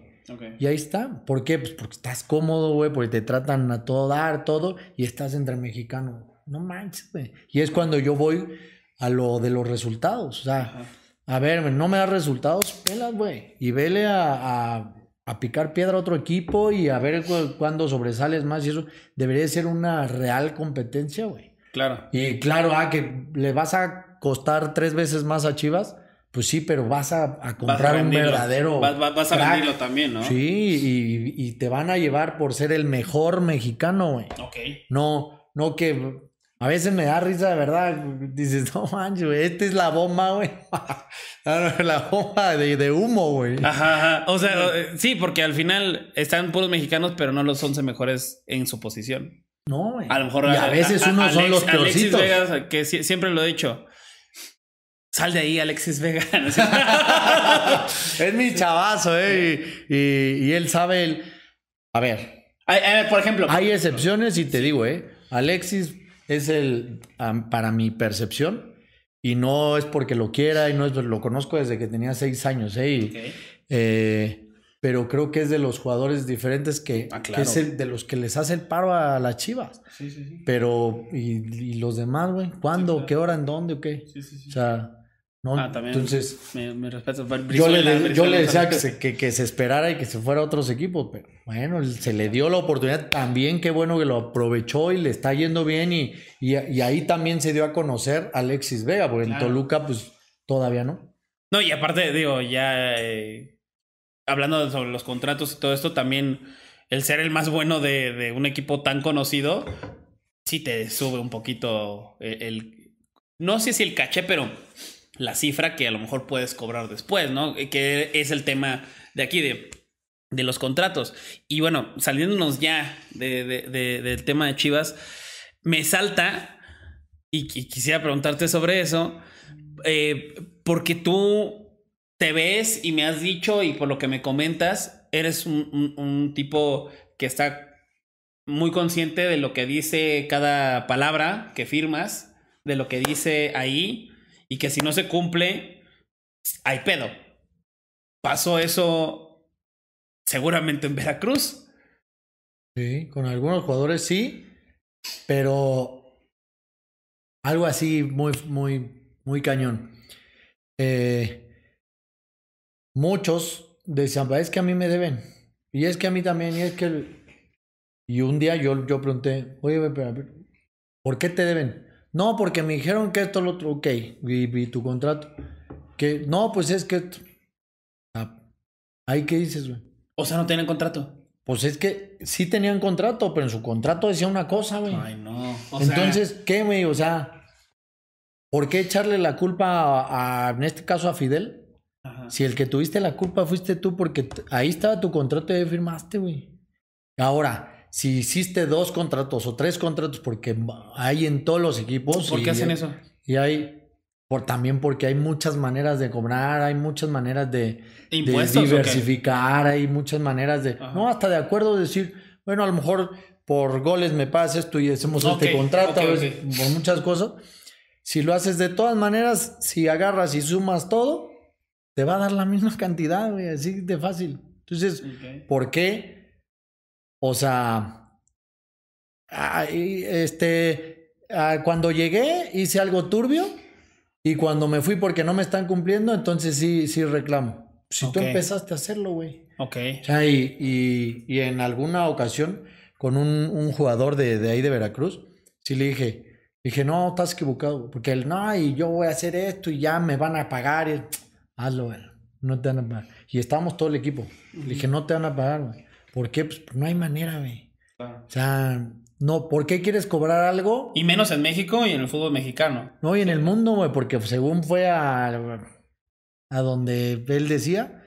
Y ahí está. ¿Por qué? Pues porque estás cómodo, güey. Porque te tratan a todo dar, todo. Y estás entre mexicano. No manches, güey. Y es cuando yo voy a lo de los resultados. O sea, a ver, no me da resultados, pelas, güey. Y vele a, picar piedra a otro equipo y a ver cuándo sobresales más. Y eso debería ser una real competencia, güey. Claro. Y claro, ah, que le vas a costar tres veces más a Chivas. Pues sí, pero vas a, comprar un verdadero. Vas, a también, ¿no? Sí, y, te van a llevar por ser el mejor mexicano, güey. Ok. No, no que a veces me da risa, de verdad. Dices, no manches, güey, esta es la bomba, güey. [laughs] la bomba de, humo, güey. ajá, O sea, eh, sí, porque al final están puros mexicanos, pero no los 11 mejores en su posición. No, a lo mejor y a, veces uno son los peorcitos. Alexis Vegas, que siempre lo he dicho. Sal de ahí, Alexis Vega. [laughs] [laughs] es mi chavazo, ¿eh? Y, él sabe el... A ver. por ejemplo. Hay excepciones y te digo, ¿eh? Alexis es el, para mi percepción, y no es porque lo quiera, y no es, lo conozco desde que tenía seis años, ¿eh? eh pero creo que es de los jugadores diferentes que, ah, es de los que les hace el paro a las chivas. Sí, sí, sí. Pero, ¿y, los demás, güey? ¿Cuándo? ¿Qué hora? ¿En dónde? ¿O qué? Sí, sí, sí. O sea, ¿no? Ah, también. Entonces, me, respeto. Yo le, decía que se, esperara y que se fuera a otros equipos, pero bueno, se le dio la oportunidad también, qué bueno que lo aprovechó y le está yendo bien y, y, ahí también se dio a conocer a Alexis Vega, porque en Toluca pues todavía no. No, y aparte digo, ya... Eh, hablando sobre los contratos y todo esto, también el ser el más bueno de, un equipo tan conocido, sí te sube un poquito el, no sé si el caché, pero la cifra que a lo mejor puedes cobrar después, ¿no? Que es el tema de aquí, de, los contratos. Y bueno, saliéndonos ya del tema de Chivas, me salta, y, quisiera preguntarte sobre eso, eh, porque tú te ves y me has dicho y por lo que me comentas, eres un, un, tipo que está muy consciente de lo que dice cada palabra que firmas, de lo que dice ahí, y que si no se cumple, hay pedo. Pasó eso seguramente en Veracruz. Sí, con algunos jugadores sí, pero algo así muy, muy, muy cañón. Eh, muchos decían, pues, es que a mí me deben, y es que a mí también, y es que... Y un día yo, yo pregunté, oye, ¿por qué te deben? No, porque me dijeron que esto, lo otro, ok, y, tu contrato. Que, no, pues es que... Ah, ahí ¿Qué dices, güey. O sea, no tienen contrato. Pues es que sí tenían contrato, pero en su contrato decía una cosa, güey. Ay, no. Entonces, ¿qué, güey? O sea, ¿por qué echarle la culpa a, en este caso, a Fidel? Si el que tuviste la culpa fuiste tú, porque ahí estaba tu contrato y ahí firmaste, güey. Ahora, si hiciste dos contratos o tres contratos, porque hay en todos los equipos. ¿Por qué hacen eso? Y hay. Por, también porque hay muchas maneras de cobrar, hay muchas maneras de, diversificar, hay muchas maneras de. No, hasta de acuerdo decir, bueno, a lo mejor por goles me pases tú y hacemos este contrato, por muchas cosas. Si lo haces de todas maneras, si agarras y sumas todo, te va a dar la misma cantidad, güey, así de fácil. Entonces, ¿por qué? O sea, este, ah, cuando llegué hice algo turbio y cuando me fui porque no me están cumpliendo, entonces sí, sí reclamo. Si tú empezaste a hacerlo, güey. Ok. O sea, y, y, en alguna ocasión con un, jugador de, ahí de Veracruz, sí le dije, dije, no, estás equivocado, porque él, no, y yo voy a hacer esto y ya me van a pagar hazlo, güey. No te van a pagar. Y estábamos todo el equipo. Le dije, no te van a pagar, güey. ¿Por qué? Pues no hay manera, güey. O sea, no, ¿por qué quieres cobrar algo? Y menos en México y en el fútbol mexicano. No, y en el mundo, güey, porque según fue a, a donde él decía,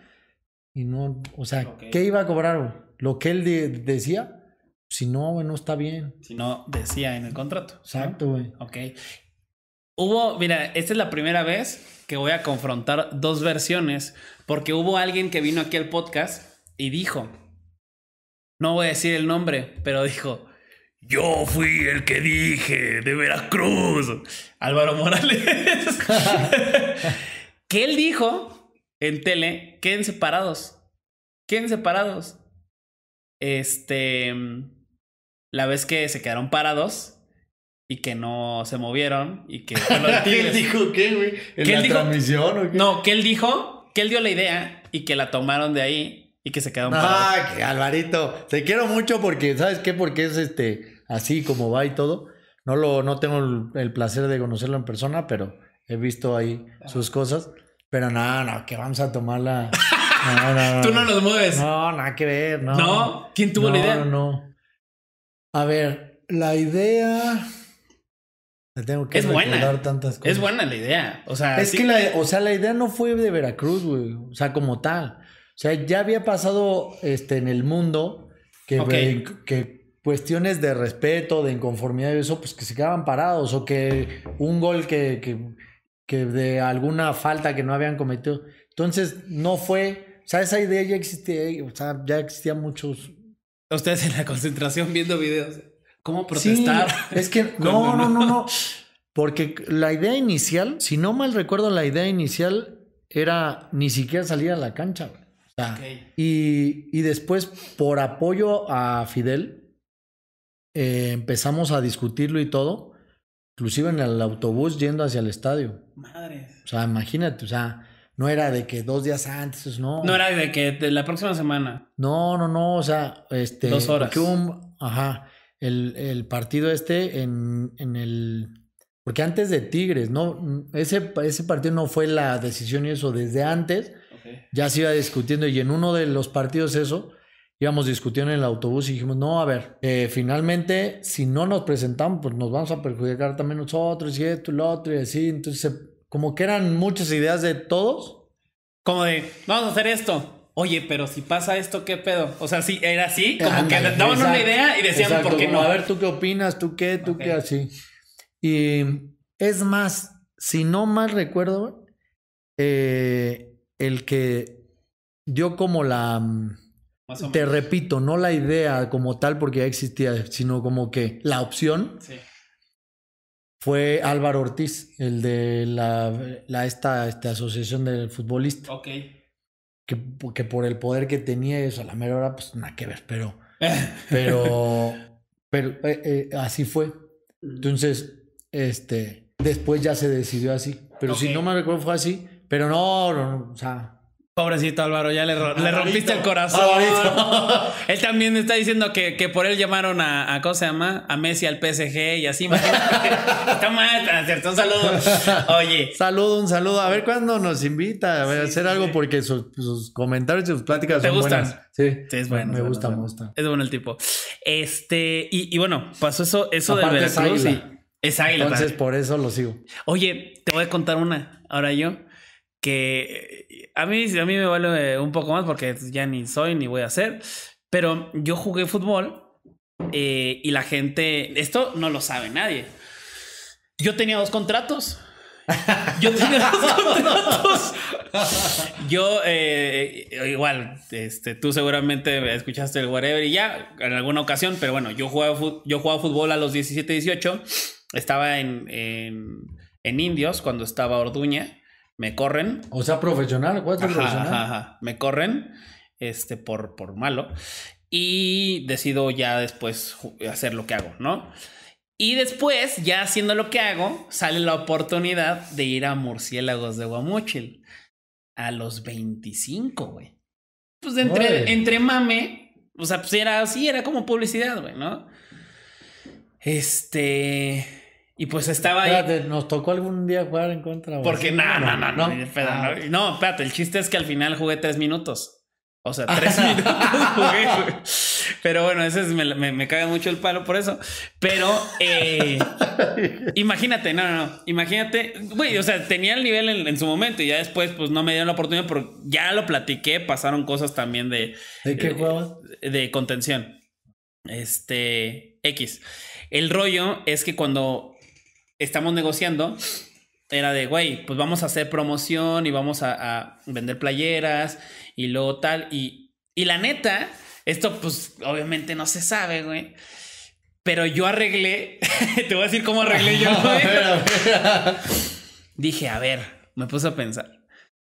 y no, o sea, ¿qué iba a cobrar, güey? Lo que él decía, si no, güey, no está bien. Si no, decía en el contrato. Exacto, güey. Ok. Hubo, mira, esta es la primera vez que voy a confrontar dos versiones, porque hubo alguien que vino aquí al podcast y dijo, no voy a decir el nombre, pero dijo, yo fui el que dije de Veracruz, Álvaro Morales, [laughs] que él dijo en tele, queden separados, queden separados. Este, la vez que se quedaron parados, y que no se movieron y que [laughs] ¿Qué él dijo qué, güey? ¿En la transmisión o qué? No, que él dijo que él dio la idea y que la tomaron de ahí y que se quedaron Ah, que Alvarito, te quiero mucho porque ¿sabes qué? Porque es este así como va y todo. No lo no tengo el, placer de conocerlo en persona, pero he visto ahí sus ah. cosas, pero no, no, que vamos a tomarla. [laughs] No, Tú no nos mueves. No, nada que ver, no. No, ¿quién tuvo la idea? No, no. A ver, la idea tengo que es tantas cosas. Es buena la idea. O sea, es que la, o sea, la idea no fue de Veracruz, güey. O sea, como tal. O sea, ya había pasado este, en el mundo que, que cuestiones de respeto, de inconformidad y eso, pues que se quedaban parados. O que un gol que, que, de alguna falta que no habían cometido. Entonces, no fue. O sea, esa idea ya existía, o sea, ya existía muchos. Ustedes en la concentración viendo videos cómo protestar. es que [laughs] no, no, no, no. [laughs] Porque la idea inicial, si no mal recuerdo, la idea inicial era ni siquiera salir a la cancha. y, después, por apoyo a Fidel, eh, empezamos a discutirlo y todo, inclusive en el autobús yendo hacia el estadio. Madre. O sea, imagínate, o sea, no era de que dos días antes, no. No era de que de la próxima semana. No, no, no, o sea, este. Dos horas. Un, ajá el, partido este en, el... Porque antes de Tigres, ¿no? Ese, ese partido no fue la decisión y eso, desde antes ya se iba discutiendo y en uno de los partidos eso, íbamos discutiendo en el autobús y dijimos, no, a ver, eh, finalmente, si no nos presentamos, pues nos vamos a perjudicar también nosotros y esto y lo otro y así. Entonces, como que eran muchas ideas de todos. Como de, vamos a hacer esto oye, pero si pasa esto, ¿qué pedo? O sea, sí, era así, como que daban una idea y decían, ¿por qué no? A ver, ¿tú qué opinas? ¿Tú qué? ¿Tú qué? Así. Y es más, si no mal recuerdo, eh, el que dio como la... Mm, te repito, no la idea como tal porque ya existía, sino como que la opción fue Álvaro Ortiz, el de la, esta, esta asociación del futbolista. Ok que, por el poder que tenía eso a la mera hora, pues nada que ver, pero, [laughs] pero, pero eh, eh, así fue. Mm. Entonces, este, después ya se decidió así, pero si no me recuerdo fue así, pero no, no, no o sea, Pobrecito Álvaro, ya le, rompiste el corazón. [laughs] él también está diciendo que, por él llamaron a, ¿cómo se llama? A Messi al PSG y así. [laughs] está mal, cierto, un saludo. Oye. Saludo, un saludo. A ver cuándo nos invita a, hacer algo porque sus, comentarios y sus pláticas son buenas. Sí. es bueno. Me gusta, me gusta. Es bueno el tipo. Este, y, bueno, pasó eso, eso de Veracruz. Es Entonces, por eso lo sigo. Oye, te voy a contar una. Ahora yo, que a mí, a mí me vale un poco más porque ya ni soy ni voy a ser. Pero yo jugué fútbol eh, y la gente, esto no lo sabe nadie. Yo tenía dos contratos. Yo tenía dos [laughs] contratos. Yo, eh, igual, este, tú seguramente escuchaste el whatever y ya en alguna ocasión, pero bueno, yo jugaba, yo fútbol a los 17, 18. Estaba en, en Indios cuando estaba Orduña me corren. O sea, profesional, cuatro ajá, profesional? me corren este, por, por malo y decido ya después hacer lo que hago, ¿no? Y después, ya haciendo lo que hago, sale la oportunidad de ir a Murciélagos de Guamuchil a los 25, güey. Pues entre, entre mame, o sea, pues era así, era como publicidad, güey, ¿no? Este. Y pues estaba ahí. Espérate, ¿nos tocó algún día jugar en contra? Porque no, no, no, no. Ah, no, espérate, el chiste es que al final jugué tres minutos. O sea, tres [laughs] minutos jugué. Pero bueno, ese me, me, caga mucho el palo por eso. Pero eh, [laughs] imagínate, no, no, no. Imagínate, güey, o sea, tenía el nivel en, su momento y ya después, pues no me dieron la oportunidad, porque ya lo platiqué. Pasaron cosas también de. ¿De qué jugabas? de contención. Este. X. El rollo es que cuando estamos negociando era de, güey, pues vamos a hacer promoción y vamos a, vender playeras y luego tal. Y, y, la neta, esto pues obviamente no se sabe, güey. Pero yo arreglé, [laughs] te voy a decir cómo arreglé yo. [laughs] Dije, a ver, me puse a pensar.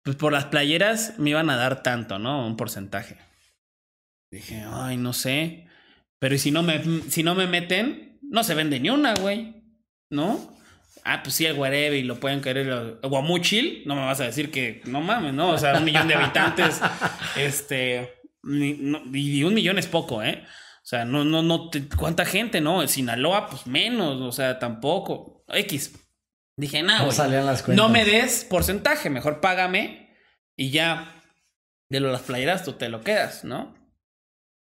Pues por las playeras me iban a dar tanto, ¿no? Un porcentaje. Dije, ay, no sé. Pero si no me, si no me meten, no se vende ni una, güey. ¿No? ah, pues sí, el Guarebe y lo pueden querer. Guamuchil, no me vas a decir que, no mames, ¿no? O sea, un millón de habitantes, [laughs] este, y un millón es poco, ¿eh? O sea, no, no, no, ¿cuánta gente, no? En Sinaloa, pues menos, o sea, tampoco. X. Dije, nada no, no me des porcentaje, mejor págame y ya de lo las playeras tú te lo quedas, ¿no?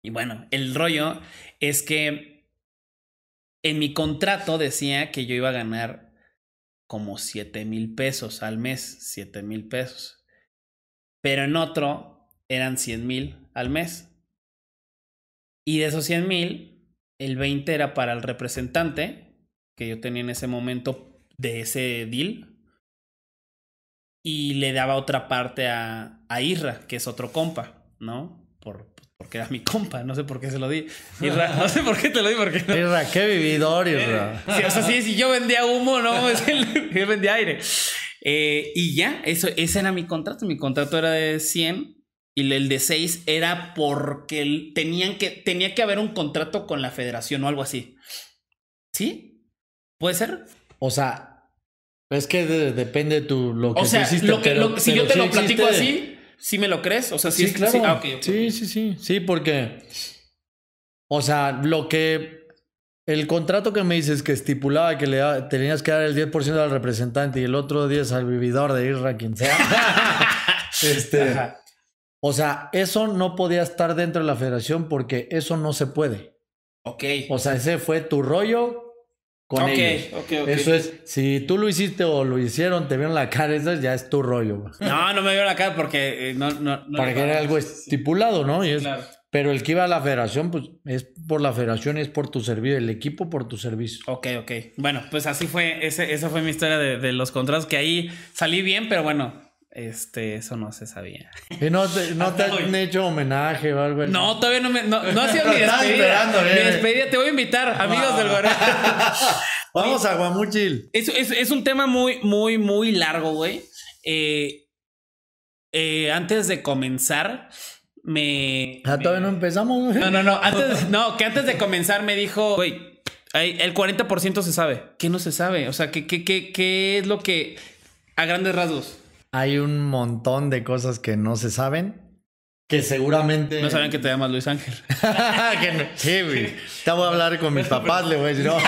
Y bueno, el rollo es que en mi contrato decía que yo iba a ganar como 7 mil pesos al mes, 7 mil pesos. Pero en otro eran 100 mil al mes. Y de esos 100 mil, el 20 era para el representante que yo tenía en ese momento de ese deal. Y le daba otra parte a, a Isra, que es otro compa, ¿no? Por, era mi compa, no sé por qué se lo di. no sé por qué te lo di, porque. qué vividor, si yo vendía humo, no, él [laughs] vendía aire. Eh, y ya, eso, ese era mi contrato. Mi contrato era de 100 y el de 6 era porque tenían que, tenía que haber un contrato con la federación o algo así. ¿Sí? ¿Puede ser? O sea, es que depende de tu, lo que si yo te lo platico así, ¿Sí me lo crees? O sea, sí, es, claro. Ah, sí, sí, sí, sí. porque. O sea, lo que. El contrato que me dices que estipulaba que le tenías que dar el 10% al representante y el otro 10% al vividor de a quien sea. [laughs] Este, o sea, eso no podía estar dentro de la federación porque eso no se puede. Ok. O sea, ese fue tu rollo con Eso es, si tú lo hiciste o lo hicieron, te vieron la cara, eso ya es tu rollo. No, no me vieron la cara porque eh, no, no, Porque era algo estipulado, ¿no? Pero el que iba a la federación, pues es por la federación, es por tu servicio, el equipo por tu servicio. Ok, ok. Bueno, pues así fue, esa fue mi historia de los contratos, que ahí salí bien, pero bueno, este, eso no se sabía. no te, no [laughs] te han hecho homenaje o algo? No, todavía no me. No, ha sido mi [laughs] eh. despedida. te voy a invitar, amigos del Guarán. [laughs] Vamos a Guamuchil. Es, es, es, un tema muy, muy, muy largo, güey. Eh, eh, antes de comenzar, me. Ah, todavía no empezamos, No, no, no. Antes, no, que antes de comenzar me dijo, güey, el 40% se sabe. ¿Qué no se sabe? O sea, ¿qué, qué, qué, qué es lo que. A grandes rasgos hay un montón de cosas que no se saben. Que seguramente. No saben que te llamas Luis Ángel. [laughs] sí, güey. Te voy a hablar con mis papás, le voy a decir, oh,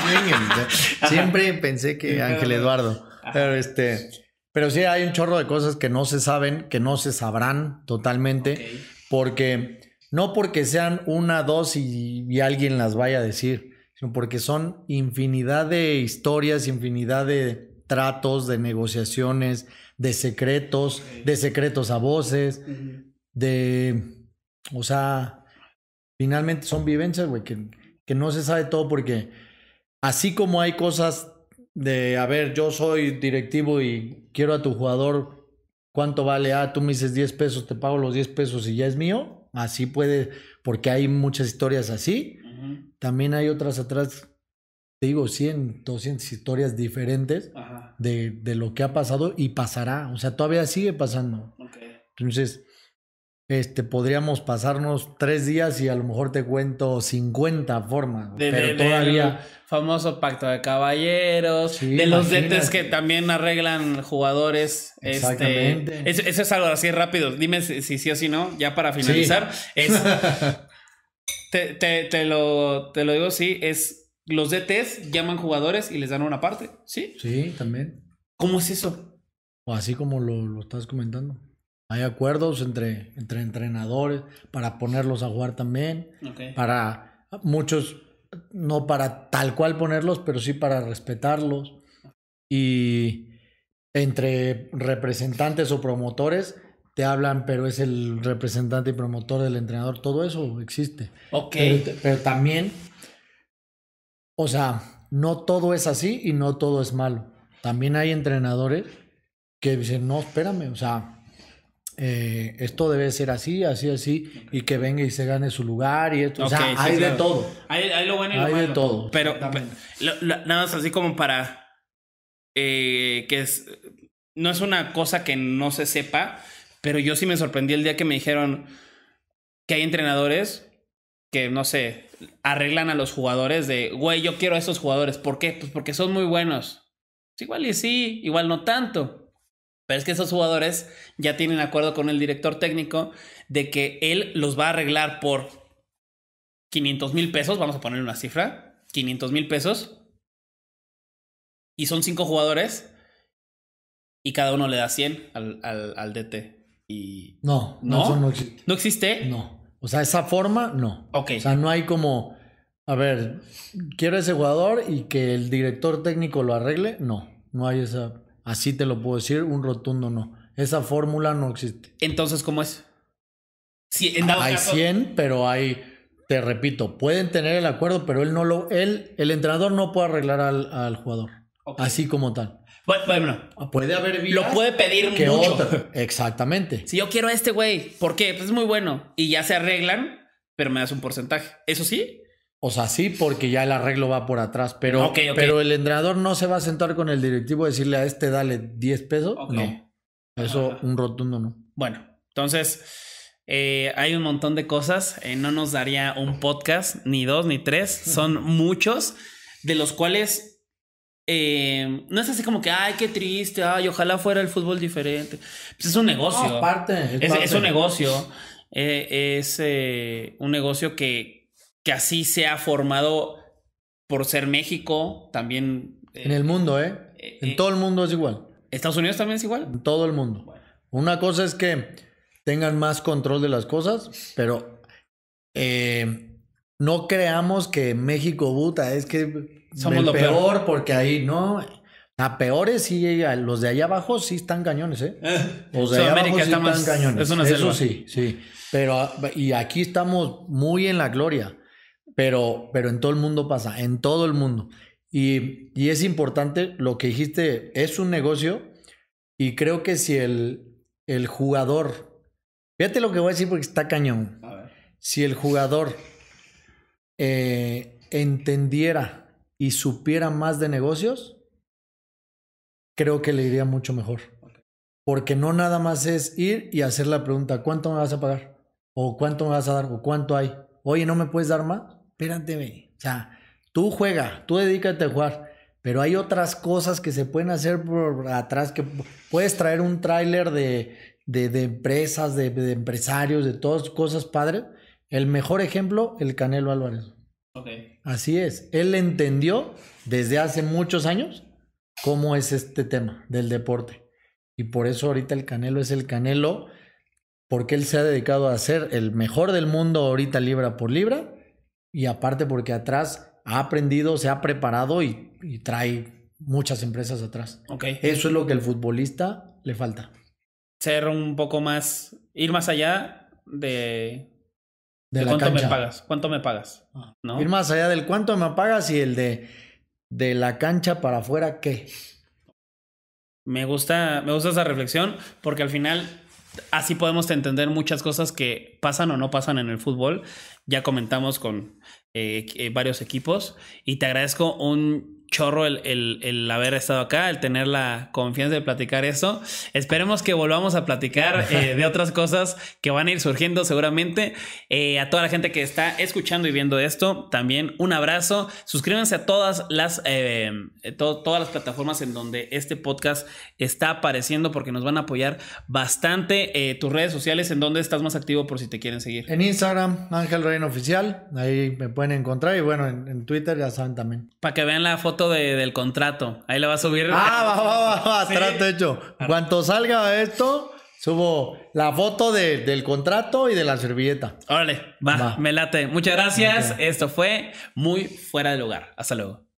siempre pensé que Ángel Eduardo. Pero este. Pero sí, hay un chorro de cosas que no se saben, que no se sabrán totalmente. Porque. No porque sean una, dos y, y alguien las vaya a decir, sino porque son infinidad de historias, infinidad de tratos, de negociaciones, de secretos, de secretos a voces, de, o sea, finalmente son vivencias, güey, que, no se sabe todo porque así como hay cosas de, a ver, yo soy directivo y quiero a tu jugador, ¿cuánto vale? Ah, tú me dices 10 pesos, te pago los 10 pesos y ya es mío. Así puede, porque hay muchas historias así. También hay otras atrás te digo, 100, 200 historias diferentes de, lo que ha pasado y pasará. O sea, todavía sigue pasando. Entonces, este, podríamos pasarnos tres días y a lo mejor te cuento 50 formas. pero todavía. famoso pacto de caballeros, de los dentes que también arreglan jugadores. Este, Exactamente. eso, es algo así rápido. Dime si, sí o si no, ya para finalizar. [laughs] te, te, te, lo, te lo digo, sí, es los DTs llaman jugadores y les dan una parte, ¿sí? Sí, también. ¿Cómo es eso? O Así como lo, estás comentando. Hay acuerdos entre, entre entrenadores para ponerlos a jugar también. Para muchos, no para tal cual ponerlos, pero sí para respetarlos. Y entre representantes o promotores te hablan, pero es el representante y promotor del entrenador. Todo eso existe. Ok. pero también o sea, no todo es así y no todo es malo. También hay entrenadores que dicen, no, espérame, o sea, eh, esto debe ser así, así, así, y que venga y se gane su lugar y esto. o sea, hay de todo. Hay, lo bueno y lo Hay de todo. Pero, nada más así como para eh, que es, no es una cosa que no se sepa, pero yo sí me sorprendí el día que me dijeron que hay entrenadores que, no sé, arreglan a los jugadores de, güey, yo quiero a esos jugadores. ¿Por qué? Pues porque son muy buenos. Pues igual y sí, igual no tanto. Pero es que esos jugadores ya tienen acuerdo con el director técnico de que él los va a arreglar por 500 mil pesos, vamos a poner una cifra, 500 mil pesos. Y son cinco jugadores y cada uno le da 100 al, al, DT. no, no, No existe. No. O sea, esa forma, no. O sea, no hay como, a ver, quiero ese jugador y que el director técnico lo arregle. No, no hay esa. Así te lo puedo decir, un rotundo no. Esa fórmula no existe. Entonces, ¿cómo es? hay 100, pero hay, te repito, pueden tener el acuerdo, pero él no lo, él, el entrenador no puede arreglar al, jugador. Así como tal. Bueno, puede haber Lo puede pedir que Exactamente. Si yo quiero a este güey, ¿por qué? Pues es muy bueno. Y ya se arreglan, pero me das un porcentaje. Eso sí. O sea, sí, porque ya el arreglo va por atrás. Pero, pero el entrenador no se va a sentar con el directivo y decirle a este dale 10 pesos. No. Eso, un rotundo no. Bueno, entonces. Eh, hay un montón de cosas. Eh, no nos daría un podcast, ni dos, ni tres. [laughs] Son muchos, de los cuales eh, no es así como que, ay, qué triste, ay, ojalá fuera el fútbol diferente. Pues es un negocio. es, un negocio. Eh, es eh, un negocio que, que así se ha formado por ser México, también. en el mundo, ¿eh? en todo el mundo es igual. ¿Estados Unidos también es igual? En todo el mundo. Una cosa es que tengan más control de las cosas, pero no creamos que México buta, es que somos lo peor, porque ahí no. A peores sí, los de allá abajo sí están cañones, ¿eh? eh los de allá sí están cañones. Eso sí, sí. Pero, y aquí estamos muy en la gloria, pero, pero en todo el mundo pasa, en todo el mundo. Y, y es importante lo que dijiste, es un negocio y creo que si el, el jugador, fíjate lo que voy a decir porque está cañón, si el jugador eh, entendiera y supiera más de negocios, creo que le iría mucho mejor. Porque no nada más es ir y hacer la pregunta, ¿cuánto me vas a pagar? ¿O cuánto me vas a dar? ¿O cuánto hay? Oye, ¿no me puedes dar más? Espérate, o sea, tú juega, tú dedícate a jugar, pero hay otras cosas que se pueden hacer por atrás, que puedes traer un tráiler de, de, empresas, de, empresarios, de todas cosas padre. El mejor ejemplo, el Canelo Álvarez. Así es. Él entendió desde hace muchos años cómo es este tema del deporte. Y por eso ahorita el Canelo es el Canelo, porque él se ha dedicado a ser el mejor del mundo ahorita libra por libra. Y aparte porque atrás ha aprendido, se ha preparado y, trae muchas empresas atrás. Okay. Eso es lo que el futbolista le falta. Ser un poco más, ir más allá de de, cuánto me pagas, cuánto me pagas. Ah. ¿no? Ir más allá del cuánto me pagas y el de, de la cancha para afuera, ¿qué? Me gusta, me gusta esa reflexión porque al final así podemos entender muchas cosas que pasan o no pasan en el fútbol. Ya comentamos con eh, eh, varios equipos y te agradezco un chorro el, el, haber estado acá, el tener la confianza de platicar eso. Esperemos que volvamos a platicar [laughs] eh, de otras cosas que van a ir surgiendo seguramente. Eh, a toda la gente que está escuchando y viendo esto, también un abrazo. Suscríbanse a todas las, eh, todas las plataformas en donde este podcast está apareciendo porque nos van a apoyar bastante. tus redes sociales, ¿en donde estás más activo por si te quieren seguir? En Instagram, Ángel Reino Oficial, ahí me pueden encontrar y bueno, en Twitter ya saben también. Para que vean la foto del contrato. Ahí la va a subir. Ah, va, va, va, [laughs] Trato hecho. Cuanto salga esto, subo la foto del contrato y de la servilleta. Órale, va, me late. Muchas gracias. Esto fue muy fuera de lugar. Hasta luego.